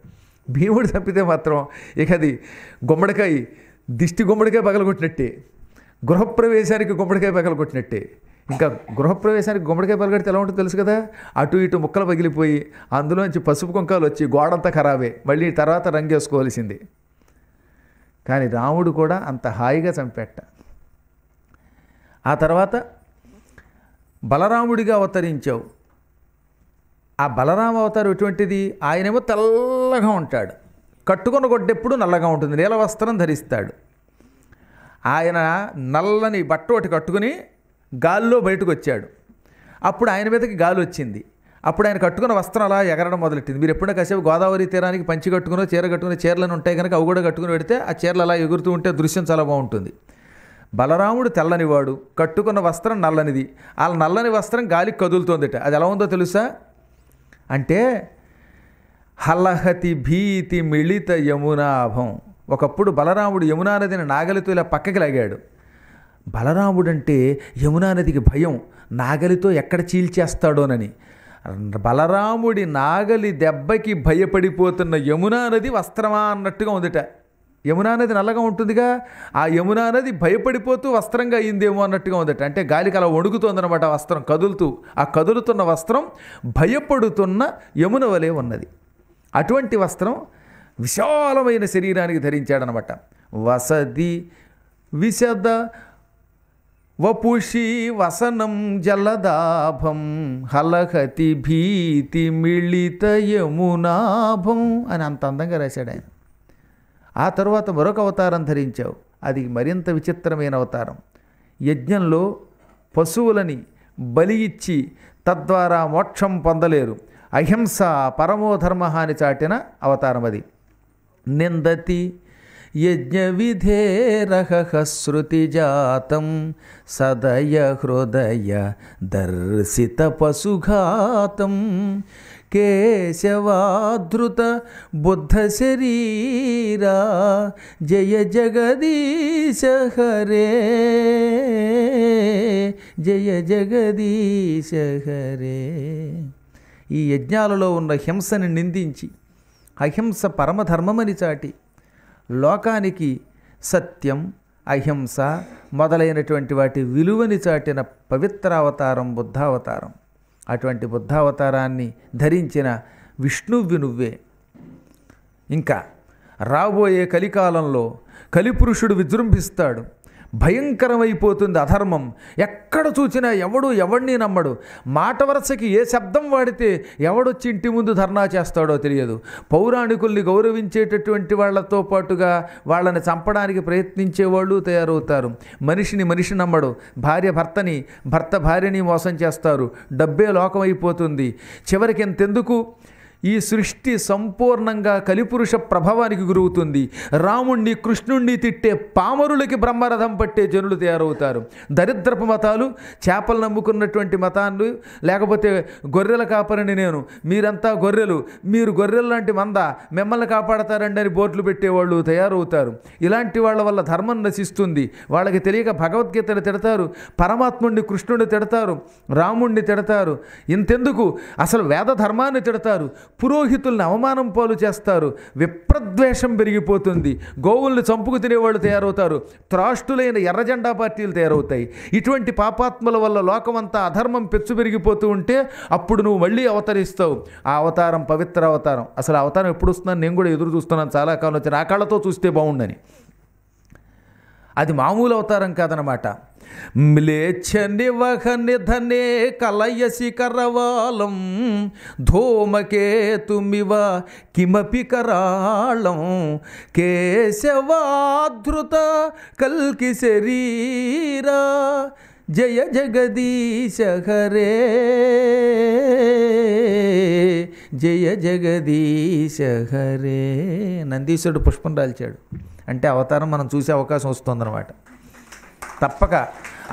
భీముడు చంపితే మాత్రం ఇక అది గుమ్మడికాయ దిష్టి గుమ్మడికాయ పగలగొట్టినట్టే గృహప్రవేశానికి గుమ్మడికాయ పగలగొట్టినట్టే ఇంకా గృహప్రవేశానికి గుమ్మడికాయ పలగడితే ఎలా ఉంటుందో తెలుసు కదా అటు ఇటు ముక్కలు పగిలిపోయి అందులోంచి పసుపు కుంకాలు వచ్చి గోడంతా ఖరాబే మళ్ళీ తర్వాత రంగేసుకోవాల్సింది కానీ రాముడు కూడా అంత హాయిగా చంపెట్ట ఆ తర్వాత బలరాముడిగా అవతరించావు ఆ బలరామ అవతారం ఎటువంటిది ఆయనేమో తెల్లగా ఉంటాడు కట్టుకున్న గొడ్డెప్పుడు నల్లగా ఉంటుంది నీల వస్త్రం ధరిస్తాడు ఆయన నల్లని బట్ట ఒకటి కట్టుకుని గాల్లో బయటకు వచ్చాడు అప్పుడు ఆయన మీదకి గాలి వచ్చింది అప్పుడు ఆయన కట్టుకున్న వస్త్రం అలా ఎగరడం మొదలెట్టింది మీరు ఎప్పుడైనా కాసేపు గోదావరి తీరానికి పంచి కట్టుకుని చీర కట్టుకుని చీరలను ఉంటాయి కనుక అవి కూడా కట్టుకుని పెడితే ఆ చీరలు అలా ఎగురుతూ ఉంటే దృశ్యం చాలా బాగుంటుంది బలరాముడు తెల్లనివాడు కట్టుకున్న వస్త్రం నల్లనిది ఆ నల్లని వస్త్రం గాలికి కదులుతోందిట అది ఎలా ఉందో తెలుసా అంటే హలహతి భీతి మిళిత యమునాభం ఒకప్పుడు బలరాముడు యమునా నదిని నాగలితో ఇలా పక్కకి లాగాడు బలరాముడంటే యమునా నదికి భయం నాగలితో ఎక్కడ చీల్చేస్తాడోనని బలరాముడి నాగలి దెబ్బకి భయపడిపోతున్న యమునా నది వస్త్రమా అన్నట్టుగా ఉందిట యమునా నది నల్లగా ఉంటుందిగా ఆ యమునా నది భయపడిపోతూ వస్త్రంగా అయిందేమో అన్నట్టుగా ఉందట అంటే గాలికి అలా వణుకుతోందనమాట వస్త్రం కదులుతూ ఆ కదులుతున్న వస్త్రం భయపడుతున్న యమున వలె ఉన్నది అటువంటి వస్త్రం విశాలమైన శరీరానికి ధరించాడనమాట వసతి విశద వపుషి వసనం జలదాభం హలహతి భీతి మిళిత యమునాభం అని అంత అందంగా రాశాడు ఆయన ఆ తర్వాత మరొక అవతారం ధరించావు అది మరింత విచిత్రమైన అవతారం యజ్ఞంలో పశువులని బలి ఇచ్చి తద్వారా మోక్షం పొందలేరు అహింస పరమోధర్మ అని చాటిన అవతారం అది నిందతి యజ్ఞ యజ్ఞవిధేరహస్రుతిజాతం సదయ హృదయ దర్శిత పశుఘాతం కేశవాధృత బుద్ధ శరీరా జయ జగదీశ హరే జయ జగదీశ హరే ఈ యజ్ఞాలలో ఉన్న హింసని నిందించి అహింస పరమధర్మమని చాటి లోకానికి సత్యం అహింస మొదలైనటువంటి వాటి విలువని చాటిన పవిత్ర అవతారం బుద్ధావతారం అటువంటి బుద్ధావతారాన్ని ధరించిన విష్ణువి నువ్వే ఇంకా రాబోయే కలికాలంలో కలిపురుషుడు విజృంభిస్తాడు భయంకరమైపోతుంది అధర్మం ఎక్కడ చూసినా ఎవడు ఎవడిని నమ్మడు మాట వరసకి ఏ శబ్దం వాడితే ఎవడొచ్చి ఇంటి ముందు ధర్నా చేస్తాడో తెలియదు పౌరాణికుల్ని గౌరవించేటటువంటి వాళ్లతో పాటుగా వాళ్ళని చంపడానికి ప్రయత్నించే వాళ్ళు తయారవుతారు మనిషిని మనిషి నమ్మడు భార్య భర్తని భర్త భార్యని మోసం చేస్తారు డబ్బే లోకమైపోతుంది చివరికి ఎంతెందుకు ఈ సృష్టి సంపూర్ణంగా కలిపురుష ప్రభావానికి గురవుతుంది రాముణ్ణి కృష్ణుణ్ణి తిట్టే పామరులకి బ్రహ్మరథం పట్టే జనులు తయారవుతారు దరిద్రపు మతాలు చేపలు నమ్ముకున్నటువంటి మతాలు లేకపోతే గొర్రెల కాపరిని నేను మీరంతా గొర్రెలు మీరు గొర్రెల లాంటి మంద మిమ్మల్ని కాపాడతారండి అని బోట్లు పెట్టేవాళ్ళు తయారవుతారు ఇలాంటి వాళ్ళ వల్ల ధర్మం నశిస్తుంది వాళ్ళకి తెలియక భగవద్గీతను తిడతారు పరమాత్ముణ్ణి కృష్ణుణ్ణి తిడతారు రాముణ్ణి తిడతారు ఇంతెందుకు అసలు వేద ధర్మాన్ని తిడతారు పురోహితుల్ని అవమానం పాలు చేస్తారు విప్రద్వేషం పెరిగిపోతుంది గోవుల్ని చంపుకు తినేవాళ్ళు తయారవుతారు త్రాష్టులైన ఎర్రజెండా పార్టీలు తయారవుతాయి ఇటువంటి పాపాత్మల వల్ల లోకమంతా అధర్మం పెచ్చు పెరిగిపోతూ ఉంటే అప్పుడు నువ్వు మళ్ళీ అవతరిస్తావు ఆ అవతారం పవిత్ర అవతారం అసలు అవతారం ఎప్పుడు వస్తుందని నేను కూడా ఎదురు చూస్తున్నాను చాలా కాలం వచ్చి నా కళ్ళతో చూస్తే బాగుండని అది మామూలు అవతారం కాదనమాట మ్లేచ్చని వహనిధనే కలయసి కరవాళం ధూమకేతుమివ కిమపి కరాళం కేశవాధృత కల్కి శరీరా జయ జగదీశ హరే జయ జగదీశ హరే నందీశుడు పుష్పం రాల్చాడు అంటే అవతారం మనం చూసే అవకాశం వస్తుందన్నమాట తప్పక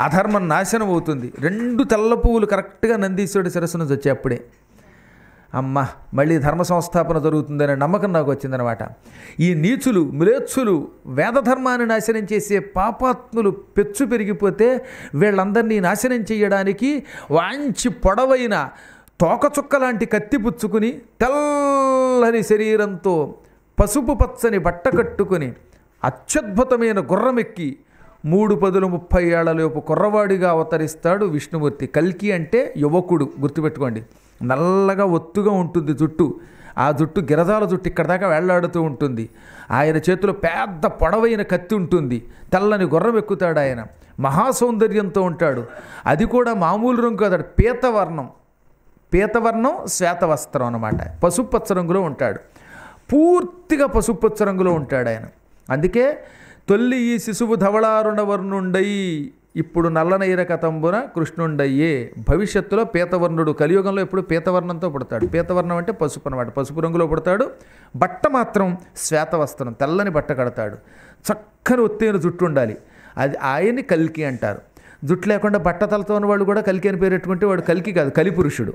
అధర్మం నాశనం అవుతుంది రెండు తెల్ల పువ్వులు కరెక్ట్గా నందీశ్వరుడు శిరస్సు నుంచి వచ్చే అప్పుడే అమ్మ మళ్ళీ ధర్మ సంస్థాపన జరుగుతుందనే నమ్మకం నాకు వచ్చిందనమాట ఈ నీచులు వేద వేదధర్మాన్ని నాశనం చేసే పాపాత్ములు పెచ్చు పెరిగిపోతే వీళ్ళందరినీ నాశనం చేయడానికి వాంచి పొడవైన తోకచుక్క లాంటి కత్తి పుచ్చుకుని తెల్లని శరీరంతో పసుపు పచ్చని బట్ట కట్టుకుని అత్యద్భుతమైన గుర్రమెక్కి మూడు పదులు ముప్పై ఏళ్ళలోపు కుర్రవాడిగా అవతరిస్తాడు విష్ణుమూర్తి కల్కి అంటే యువకుడు గుర్తుపెట్టుకోండి నల్లగా ఒత్తుగా ఉంటుంది జుట్టు ఆ జుట్టు గిరజాల జుట్టు ఇక్కడ దాకా వెళ్లాడుతూ ఉంటుంది ఆయన చేతిలో పెద్ద పొడవైన కత్తి ఉంటుంది తెల్లని గుర్రం ఎక్కుతాడు ఆయన మహాసౌందర్యంతో ఉంటాడు అది కూడా మామూలు రంగు కాదు పీతవర్ణం పీతవర్ణం శ్వేతవస్త్రం అనమాట పసుపచ్చ రంగులో ఉంటాడు పూర్తిగా పసుపచ్చ రంగులో ఉంటాడు ఆయన అందుకే తొల్లి ఈ శిశువు ధవళారుణ ఇప్పుడు నల్లనైర కతంబున కృష్ణుండయ్యే భవిష్యత్తులో పీతవర్ణుడు కలియుగంలో ఎప్పుడు పీతవర్ణంతో పుడతాడు పీతవర్ణం అంటే పసుపు అనమాట పసుపు రంగులో పుడతాడు బట్ట మాత్రం శ్వేతవస్త్రం తెల్లని బట్ట కడతాడు చక్కని ఒత్తిడి జుట్టు ఉండాలి అది ఆయన్ని కల్కి అంటారు జుట్టు లేకుండా బట్టతలతో ఉన్న వాళ్ళు కూడా కలికి అని పేరెట్టుకుంటే వాడు కలికి కాదు కలిపురుషుడు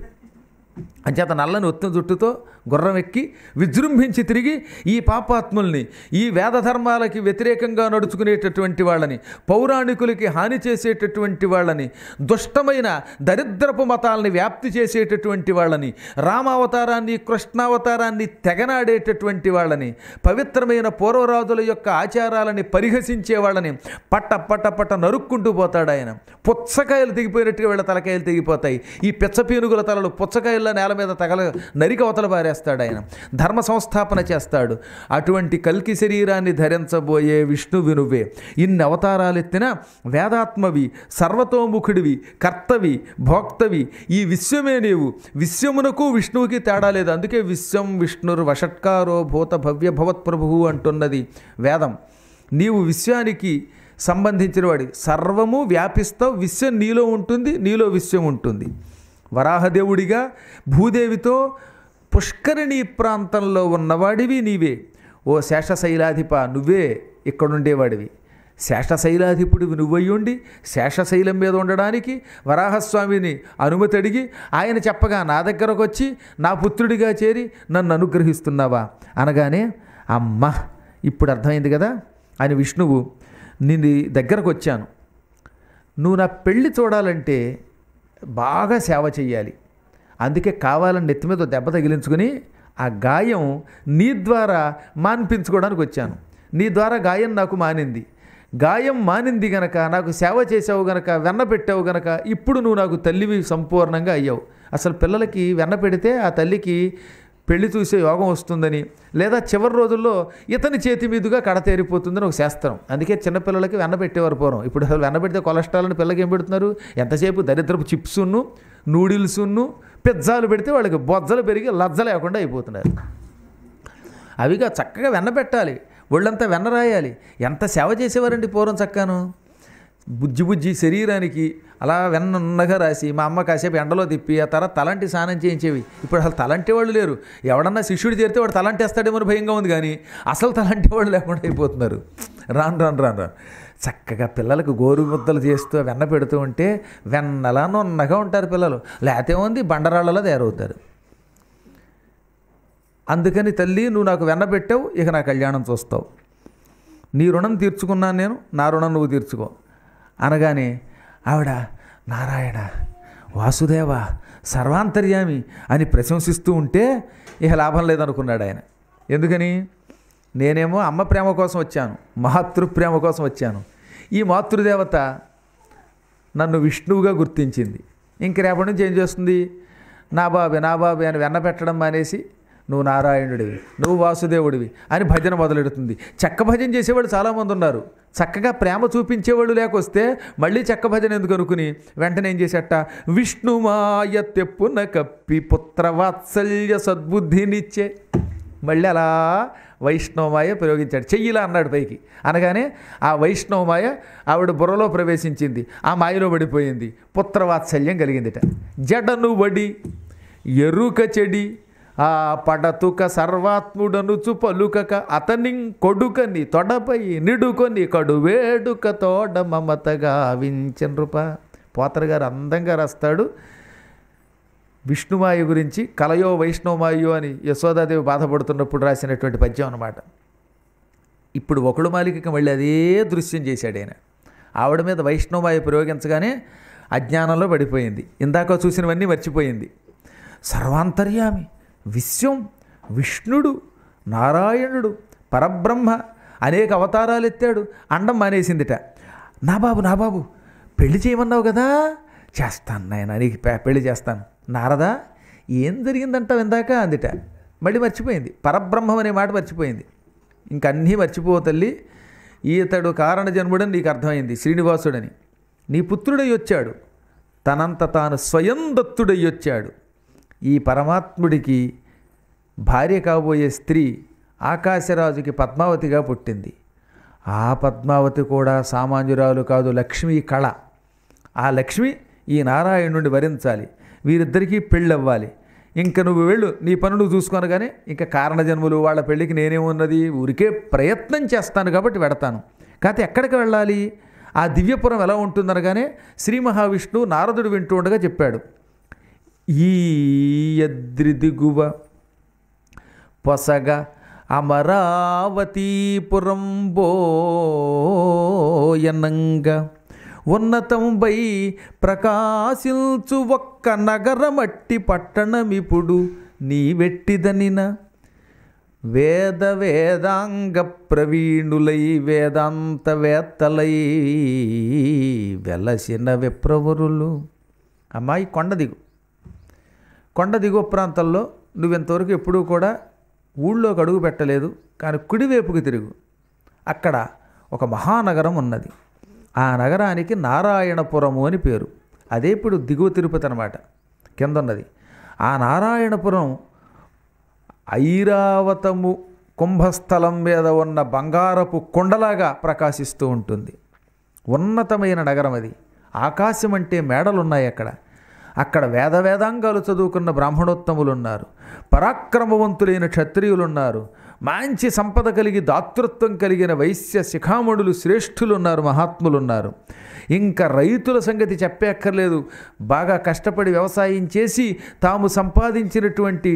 అంచేత నల్లని ఒత్తిన జుట్టుతో గుర్రం ఎక్కి విజృంభించి తిరిగి ఈ పాపాత్ముల్ని ఈ వేద ధర్మాలకి వ్యతిరేకంగా నడుచుకునేటటువంటి వాళ్ళని పౌరాణికులకి హాని చేసేటటువంటి వాళ్ళని దుష్టమైన దరిద్రపు మతాలని వ్యాప్తి చేసేటటువంటి వాళ్ళని రామావతారాన్ని కృష్ణావతారాన్ని తెగనాడేటటువంటి వాళ్ళని పవిత్రమైన పూర్వరాజుల యొక్క ఆచారాలని పరిహసించే వాళ్ళని పట్ట పట్ట పట్ట నరుక్కుంటూ పోతాడు ఆయన పుచ్చకాయలు దిగిపోయినట్టుగా వీళ్ళ తలకాయలు దిగిపోతాయి ఈ పెచ్చపీనుగుల తలలు పుచ్చకాయలు ఇలా నేల మీద తగల నరిక అవతల పారేస్తాడు ఆయన ధర్మ సంస్థాపన చేస్తాడు అటువంటి కల్కి శరీరాన్ని ధరించబోయే విష్ణువి నువ్వే ఇన్ని అవతారాలు ఎత్తిన వేదాత్మవి సర్వతోముఖుడివి కర్తవి భోక్తవి ఈ విశ్వమే నీవు విశ్వమునకు విష్ణువుకి తేడా లేదు అందుకే విశ్వం విష్ణుర్ వషట్కారో భూత భవ్య భవత్ప్రభువు అంటున్నది వేదం నీవు విశ్వానికి సంబంధించిన వాడి సర్వము వ్యాపిస్తావు విశ్వం నీలో ఉంటుంది నీలో విశ్వం ఉంటుంది వరాహదేవుడిగా భూదేవితో పుష్కరిణి ప్రాంతంలో ఉన్నవాడివి నీవే ఓ శేషశైలాధిప నువ్వే ఇక్కడుండేవాడివి శేషశైలాధిపుడివి నువ్వయ్యుండి శేషశైలం మీద ఉండడానికి వరాహస్వామిని అనుమతి అడిగి ఆయన చెప్పగా నా దగ్గరకు వచ్చి నా పుత్రుడిగా చేరి నన్ను అనుగ్రహిస్తున్నావా అనగానే అమ్మ ఇప్పుడు అర్థమైంది కదా అని విష్ణువు నిన్ను దగ్గరకు వచ్చాను నువ్వు నా పెళ్ళి చూడాలంటే బాగా సేవ చేయాలి అందుకే కావాలని నెత్తి మీద దెబ్బ తగిలించుకుని ఆ గాయం నీ ద్వారా మాన్పించుకోవడానికి వచ్చాను నీ ద్వారా గాయం నాకు మానింది గాయం మానింది గనక నాకు సేవ చేసావు గనక వెన్న పెట్టావు గనక ఇప్పుడు నువ్వు నాకు తల్లివి సంపూర్ణంగా అయ్యావు అసలు పిల్లలకి వెన్న పెడితే ఆ తల్లికి పెళ్లి చూసే యోగం వస్తుందని లేదా చివరి రోజుల్లో ఇతని చేతి మీదుగా కడతేరిపోతుందని ఒక శాస్త్రం అందుకే చిన్నపిల్లలకి వెన్న పెట్టేవారు పూర్వం ఇప్పుడు అసలు వెన్న పెడితే కొలెస్ట్రాల్ అని పిల్లలకి ఏం పెడుతున్నారు ఎంతసేపు దరిద్రపు చిప్సును నూడిల్సును పిజ్జాలు పెడితే వాళ్ళకి బొజ్జలు పెరిగి లజ్జ లేకుండా అయిపోతున్నారు అవిగా చక్కగా వెన్న పెట్టాలి ఒళ్ళంతా వెన్న రాయాలి ఎంత సేవ చేసేవారండి పూర్వం చక్కాను బుజ్జి బుజ్జి శరీరానికి అలా వెన్నగా రాసి మా అమ్మ కాసేపు ఎండలో తిప్పి ఆ తర్వాత తలంటి స్నానం చేయించేవి ఇప్పుడు అసలు తలంటే వాళ్ళు లేరు ఎవడన్నా శిష్యుడు చేరితే వాడు తలంటేస్తాడేమో భయంగా ఉంది కానీ అసలు తలంటి వాళ్ళు లేకుండా అయిపోతున్నారు రాను రాను రాను రాను చక్కగా పిల్లలకు గోరు ముద్దలు చేస్తూ వెన్న పెడుతూ ఉంటే వెన్నలా నున్నగా ఉంటారు పిల్లలు లేకపోతే ఉంది బండరాళ్ళలో తయారవుతారు అందుకని తల్లి నువ్వు నాకు వెన్న పెట్టావు ఇక నా కళ్యాణం చూస్తావు నీ రుణం తీర్చుకున్నాను నేను నా రుణం నువ్వు తీర్చుకో అనగానే ఆవిడ నారాయణ వాసుదేవ సర్వాంతర్యామి అని ప్రశంసిస్తూ ఉంటే ఇక లాభం లేదనుకున్నాడు ఆయన ఎందుకని నేనేమో అమ్మ ప్రేమ కోసం వచ్చాను మాతృ ప్రేమ కోసం వచ్చాను ఈ మాతృదేవత నన్ను విష్ణువుగా గుర్తించింది ఇంక రేపటి నుంచి ఏం చేస్తుంది నా బాబే నా బాబే అని వెన్న పెట్టడం మానేసి నువ్వు నారాయణుడివి నువ్వు వాసుదేవుడివి అని భజన మొదలెడుతుంది చెక్క భజన చేసేవాళ్ళు చాలామంది ఉన్నారు చక్కగా ప్రేమ చూపించేవాళ్ళు లేకొస్తే మళ్ళీ చెక్క భజన ఎందుకు అనుకుని వెంటనే ఏం చేసేట విష్ణుమాయ తెప్పున కప్పి పుత్రవాత్సల్య సద్బుద్ధినిచ్చే మళ్ళీ అలా వైష్ణవమాయ ప్రయోగించాడు చెయ్యిలా అన్నాడు పైకి అనగానే ఆ వైష్ణవమాయ ఆవిడ బుర్రలో ప్రవేశించింది ఆ మాయలో పడిపోయింది పుత్రవాత్సల్యం కలిగిందిట జడను వడి ఎరుక చెడి ఆ పడతుక సర్వాత్ముడనుచు పలుకక అతని కొడుకని తొడపై నిడుకొని కడువేడుక తోడ మమతగా వించిన రూప పోతర గారు అందంగా రాస్తాడు విష్ణుమాయ గురించి కలయో వైష్ణవమాయో అని యశోదాదేవి బాధపడుతున్నప్పుడు రాసినటువంటి పద్యం అనమాట ఇప్పుడు ఒకడు మాలికకి మళ్ళీ అదే దృశ్యం చేశాడు ఆయన ఆవిడ మీద వైష్ణవమాయ ప్రయోగించగానే అజ్ఞానంలో పడిపోయింది ఇందాక చూసినవన్నీ మర్చిపోయింది సర్వాంతర్యామి విశ్వం విష్ణుడు నారాయణుడు పరబ్రహ్మ అనేక అవతారాలు ఎత్తాడు అండం మానేసిందిట నా బాబు నా బాబు పెళ్లి చేయమన్నావు కదా చేస్తాను నాయన నీకు పెళ్లి చేస్తాను నారదా ఏం జరిగిందంట ఇందాక అందిట మళ్ళీ మర్చిపోయింది పరబ్రహ్మం అనే మాట మర్చిపోయింది అన్నీ మర్చిపో తల్లి ఈతడు కారణ జన్ముడని నీకు అర్థమైంది శ్రీనివాసుడని నీ పుత్రుడై వచ్చాడు తనంత తాను స్వయం దత్తుడై వచ్చాడు ఈ పరమాత్ముడికి భార్య కాబోయే స్త్రీ ఆకాశరాజుకి పద్మావతిగా పుట్టింది ఆ పద్మావతి కూడా సామాన్యురాలు కాదు లక్ష్మీ కళ ఆ లక్ష్మి ఈ నారాయణుడిని వరించాలి వీరిద్దరికీ పెళ్ళవ్వాలి ఇంక నువ్వు వెళ్ళు నీ పనులు చూసుకోను కానీ ఇంకా కారణజన్ములు వాళ్ళ పెళ్ళికి నేనేమున్నది ఊరికే ప్రయత్నం చేస్తాను కాబట్టి వెడతాను కాకపోతే ఎక్కడికి వెళ్ళాలి ఆ దివ్యపురం ఎలా ఉంటుందనగానే శ్రీ మహావిష్ణువు నారదుడు వింటూ ఉండగా చెప్పాడు ఈయద్రి దిగువ పొసగ బోయనంగ ఉన్నతంబై ప్రకాశించు ఒక్క నగరమట్టి పట్టణమిప్పుడు నీవెట్టిదనిన వేద వేదాంగ ప్రవీణులై వేదాంతవేత్తలై వెలసిన విప్రవరులు అమ్మాయి కొండ దిగు కొండ దిగువ ప్రాంతంలో నువ్వెంతవరకు ఎప్పుడూ కూడా ఊళ్ళోకి అడుగు పెట్టలేదు కానీ కుడివైపుకి తిరుగు అక్కడ ఒక మహానగరం ఉన్నది ఆ నగరానికి నారాయణపురము అని పేరు అదే ఇప్పుడు దిగువ తిరుపతి అనమాట కింద ఉన్నది ఆ నారాయణపురం ఐరావతము కుంభస్థలం మీద ఉన్న బంగారపు కొండలాగా ప్రకాశిస్తూ ఉంటుంది ఉన్నతమైన నగరం అది ఆకాశం అంటే మేడలున్నాయి అక్కడ అక్కడ వేద వేదాంగాలు చదువుకున్న బ్రాహ్మణోత్తములున్నారు పరాక్రమవంతులైన క్షత్రియులున్నారు మంచి సంపద కలిగి దాతృత్వం కలిగిన వైశ్య శిఖామణులు శ్రేష్ఠులున్నారు మహాత్ములున్నారు ఇంకా రైతుల సంగతి చెప్పక్కర్లేదు బాగా కష్టపడి వ్యవసాయం చేసి తాము సంపాదించినటువంటి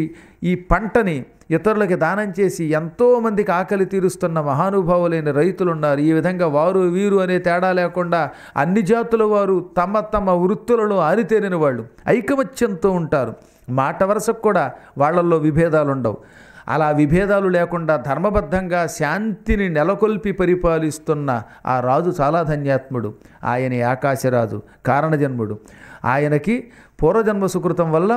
ఈ పంటని ఇతరులకి దానం చేసి ఎంతోమందికి ఆకలి తీరుస్తున్న మహానుభావులైన రైతులున్నారు ఈ విధంగా వారు వీరు అనే తేడా లేకుండా అన్ని జాతుల వారు తమ తమ వృత్తులలో ఆరితేరిన వాళ్ళు ఐకమత్యంతో ఉంటారు మాట వరసకు కూడా వాళ్ళల్లో విభేదాలు ఉండవు అలా విభేదాలు లేకుండా ధర్మబద్ధంగా శాంతిని నెలకొల్పి పరిపాలిస్తున్న ఆ రాజు చాలా ధన్యాత్ముడు ఆయన ఆకాశరాజు కారణజన్ముడు ఆయనకి పూర్వజన్మ సుకృతం వల్ల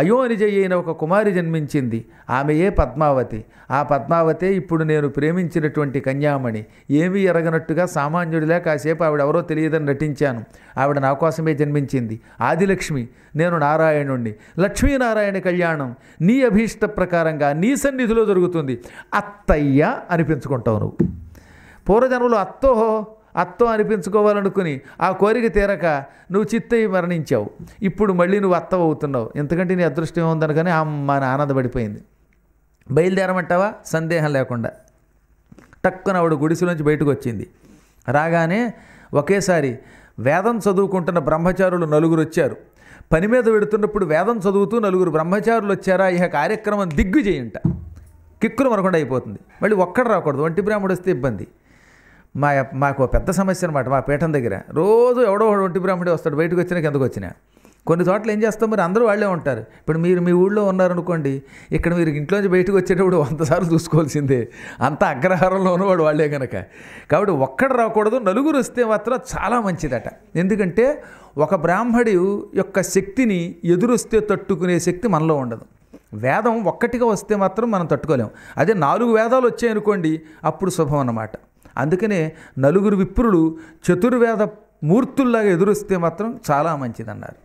అయోనిజయ్య అయిన ఒక కుమారి జన్మించింది ఆమెయే పద్మావతి ఆ పద్మావతే ఇప్పుడు నేను ప్రేమించినటువంటి కన్యామణి ఏమీ ఎరగనట్టుగా సామాన్యుడిలా కాసేపు ఆవిడ ఎవరో తెలియదని నటించాను ఆవిడ నా కోసమే జన్మించింది ఆదిలక్ష్మి నేను నారాయణుణ్ణి లక్ష్మీనారాయణ కళ్యాణం నీ అభీష్ట ప్రకారంగా నీ సన్నిధిలో జరుగుతుంది అత్తయ్య అనిపించుకుంటావు నువ్వు పూర్వజన్మలో అత్తోహో అత్తం అనిపించుకోవాలనుకుని ఆ కోరిక తీరక నువ్వు చిత్తయి మరణించావు ఇప్పుడు మళ్ళీ నువ్వు అత్తం అవుతున్నావు ఎందుకంటే నీ అదృష్టం ఏముందనుకని అమ్మ ఆనందపడిపోయింది బయలుదేరమంటావా సందేహం లేకుండా టక్కున ఆవిడ గుడిసెలోంచి బయటకు వచ్చింది రాగానే ఒకేసారి వేదం చదువుకుంటున్న బ్రహ్మచారులు నలుగురు వచ్చారు పని మీద పెడుతున్నప్పుడు వేదం చదువుతూ నలుగురు బ్రహ్మచారులు వచ్చారా ఇహ కార్యక్రమం దిగ్గు చేయంట కిక్కులు మనకుండా అయిపోతుంది మళ్ళీ ఒక్కడ రాకూడదు ఒంటి బ్రాహ్మడు వస్తే ఇబ్బంది మా మాకు పెద్ద సమస్య అనమాట మా పీఠం దగ్గర రోజు ఎవడో ఒంటి బ్రాహ్మణుడు వస్తాడు బయటకు వచ్చినా కిందకు వచ్చినా కొన్ని చోట్ల ఏం చేస్తాం మరి అందరూ వాళ్ళే ఉంటారు ఇప్పుడు మీరు మీ ఊళ్ళో ఉన్నారనుకోండి ఇక్కడ మీరు ఇంట్లోంచి బయటకు వచ్చేటప్పుడు వందసార్లు చూసుకోవాల్సిందే అంత అగ్రహారంలో ఉన్నవాడు వాళ్ళే కనుక కాబట్టి ఒక్కడు రాకూడదు నలుగురు వస్తే మాత్రం చాలా మంచిదట ఎందుకంటే ఒక బ్రాహ్మడి యొక్క శక్తిని ఎదురొస్తే తట్టుకునే శక్తి మనలో ఉండదు వేదం ఒక్కటిగా వస్తే మాత్రం మనం తట్టుకోలేము అదే నాలుగు వేదాలు వచ్చాయనుకోండి అప్పుడు శుభం అన్నమాట అందుకనే నలుగురు విప్రులు చతుర్వేద మూర్తుల్లాగా ఎదురొస్తే మాత్రం చాలా మంచిదన్నారు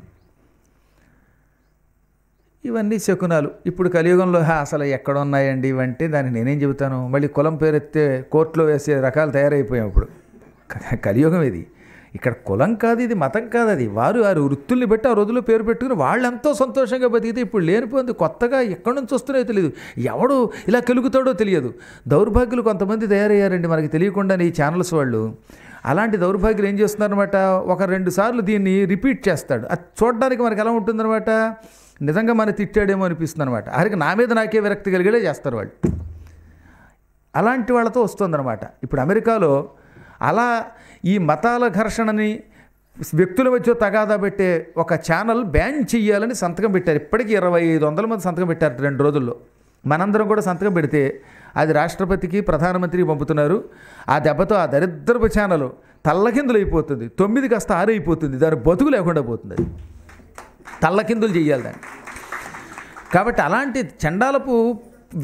ఇవన్నీ శకునాలు ఇప్పుడు కలియుగంలో అసలు ఎక్కడున్నాయండి ఇవంటే దాన్ని నేనేం చెబుతాను మళ్ళీ కులం పేరెత్తే కోర్టులో వేసే రకాలు తయారైపోయాం ఇప్పుడు కలియుగం ఇది ఇక్కడ కులం కాదు ఇది మతం కాదు అది వారు వారి వృత్తుల్ని బట్టి ఆ రోజుల్లో పేరు పెట్టుకుని వాళ్ళెంతో సంతోషంగా బతికితే ఇప్పుడు లేనిపోయింది కొత్తగా ఎక్కడి నుంచి వస్తున్నాయో తెలియదు ఎవడు ఇలా కలుగుతాడో తెలియదు దౌర్భాగ్యులు కొంతమంది తయారయ్యారండి మనకి తెలియకుండానే ఈ ఛానల్స్ వాళ్ళు అలాంటి దౌర్భాగ్యులు ఏం చేస్తున్నారనమాట ఒక రెండు సార్లు దీన్ని రిపీట్ చేస్తాడు అది చూడడానికి మనకి ఎలా ఉంటుందన్నమాట నిజంగా మన తిట్టాడేమో అనిపిస్తుంది అనమాట ఆఖరికి నా మీద నాకే విరక్తి కలిగేలా చేస్తారు వాళ్ళు అలాంటి వాళ్ళతో వస్తుందన్నమాట ఇప్పుడు అమెరికాలో అలా ఈ మతాల ఘర్షణని వ్యక్తుల మధ్య తగాదా పెట్టే ఒక ఛానల్ బ్యాన్ చేయాలని సంతకం పెట్టారు ఇప్పటికీ ఇరవై ఐదు వందల మంది సంతకం పెట్టారు రెండు రోజుల్లో మనందరం కూడా సంతకం పెడితే అది రాష్ట్రపతికి ప్రధానమంత్రికి పంపుతున్నారు ఆ దెబ్బతో ఆ దరిద్రపు ఛానల్ తల్లకిందులు అయిపోతుంది తొమ్మిది కాస్త ఆరైపోతుంది దాని బతుకు లేకుండా పోతుంది అది తల్లకిందులు చేయాలి దాన్ని కాబట్టి అలాంటి చండాలపు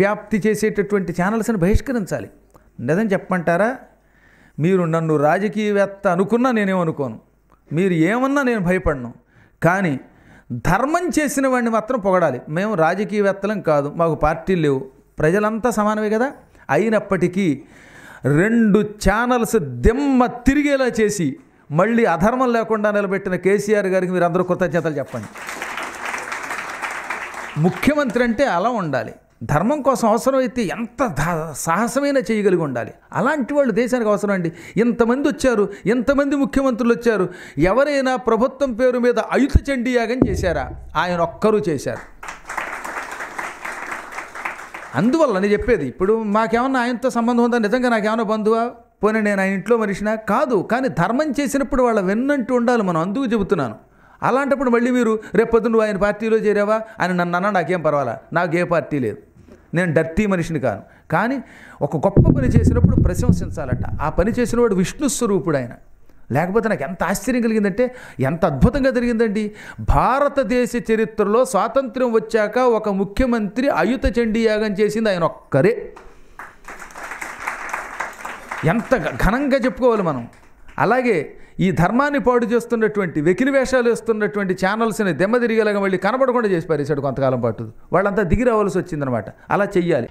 వ్యాప్తి చేసేటటువంటి ఛానల్స్ని బహిష్కరించాలి నిజం చెప్పమంటారా మీరు నన్ను రాజకీయవేత్త అనుకున్నా నేనేమనుకోను మీరు ఏమన్నా నేను భయపడను కానీ ధర్మం చేసిన వాడిని మాత్రం పొగడాలి మేము రాజకీయవేత్తలం కాదు మాకు పార్టీలు లేవు ప్రజలంతా సమానమే కదా అయినప్పటికీ రెండు ఛానల్స్ దిమ్మ తిరిగేలా చేసి మళ్ళీ అధర్మం లేకుండా నిలబెట్టిన కేసీఆర్ గారికి మీరు అందరూ కృతజ్ఞతలు చెప్పండి ముఖ్యమంత్రి అంటే అలా ఉండాలి ధర్మం కోసం అవసరమైతే ఎంత సాహసమైన చేయగలిగి ఉండాలి అలాంటి వాళ్ళు దేశానికి అవసరం అండి ఇంతమంది వచ్చారు ఎంతమంది ముఖ్యమంత్రులు వచ్చారు ఎవరైనా ప్రభుత్వం పేరు మీద అయుత చండీయాగం చేశారా ఆయన ఒక్కరూ చేశారు అందువల్ల నేను చెప్పేది ఇప్పుడు మాకేమన్నా ఆయనతో సంబంధం ఉందా నిజంగా నాకేమన్నా బంధువా పోనీ నేను ఆయన ఇంట్లో మనిషినా కాదు కానీ ధర్మం చేసినప్పుడు వాళ్ళ వెన్నంటూ ఉండాలి మనం అందుకు చెబుతున్నాను అలాంటప్పుడు మళ్ళీ మీరు రేపొద్దు నువ్వు ఆయన పార్టీలో చేరావా అని నన్ను అన్న నాకేం పర్వాలా నాకు ఏ పార్టీ లేదు నేను డర్తీ మనిషిని కాను కానీ ఒక గొప్ప పని చేసినప్పుడు ప్రశంసించాలట ఆ పని చేసినవాడు విష్ణు స్వరూపుడు ఆయన లేకపోతే నాకు ఎంత ఆశ్చర్యం కలిగిందంటే ఎంత అద్భుతంగా జరిగిందండి భారతదేశ చరిత్రలో స్వాతంత్ర్యం వచ్చాక ఒక ముఖ్యమంత్రి అయుత చండీ యాగం చేసింది ఆయన ఒక్కరే ఎంత ఘనంగా చెప్పుకోవాలి మనం అలాగే ఈ ధర్మాన్ని పాడు చేస్తున్నటువంటి వెకిలి వేషాలు వేస్తున్నటువంటి ఛానల్స్ని దెమ్మదిరిగేలాగా మళ్ళీ కనబడకుండా చేసి పారేశాడు కొంతకాలం పాటు వాళ్ళంతా దిగి రావాల్సి వచ్చిందనమాట అలా చెయ్యాలి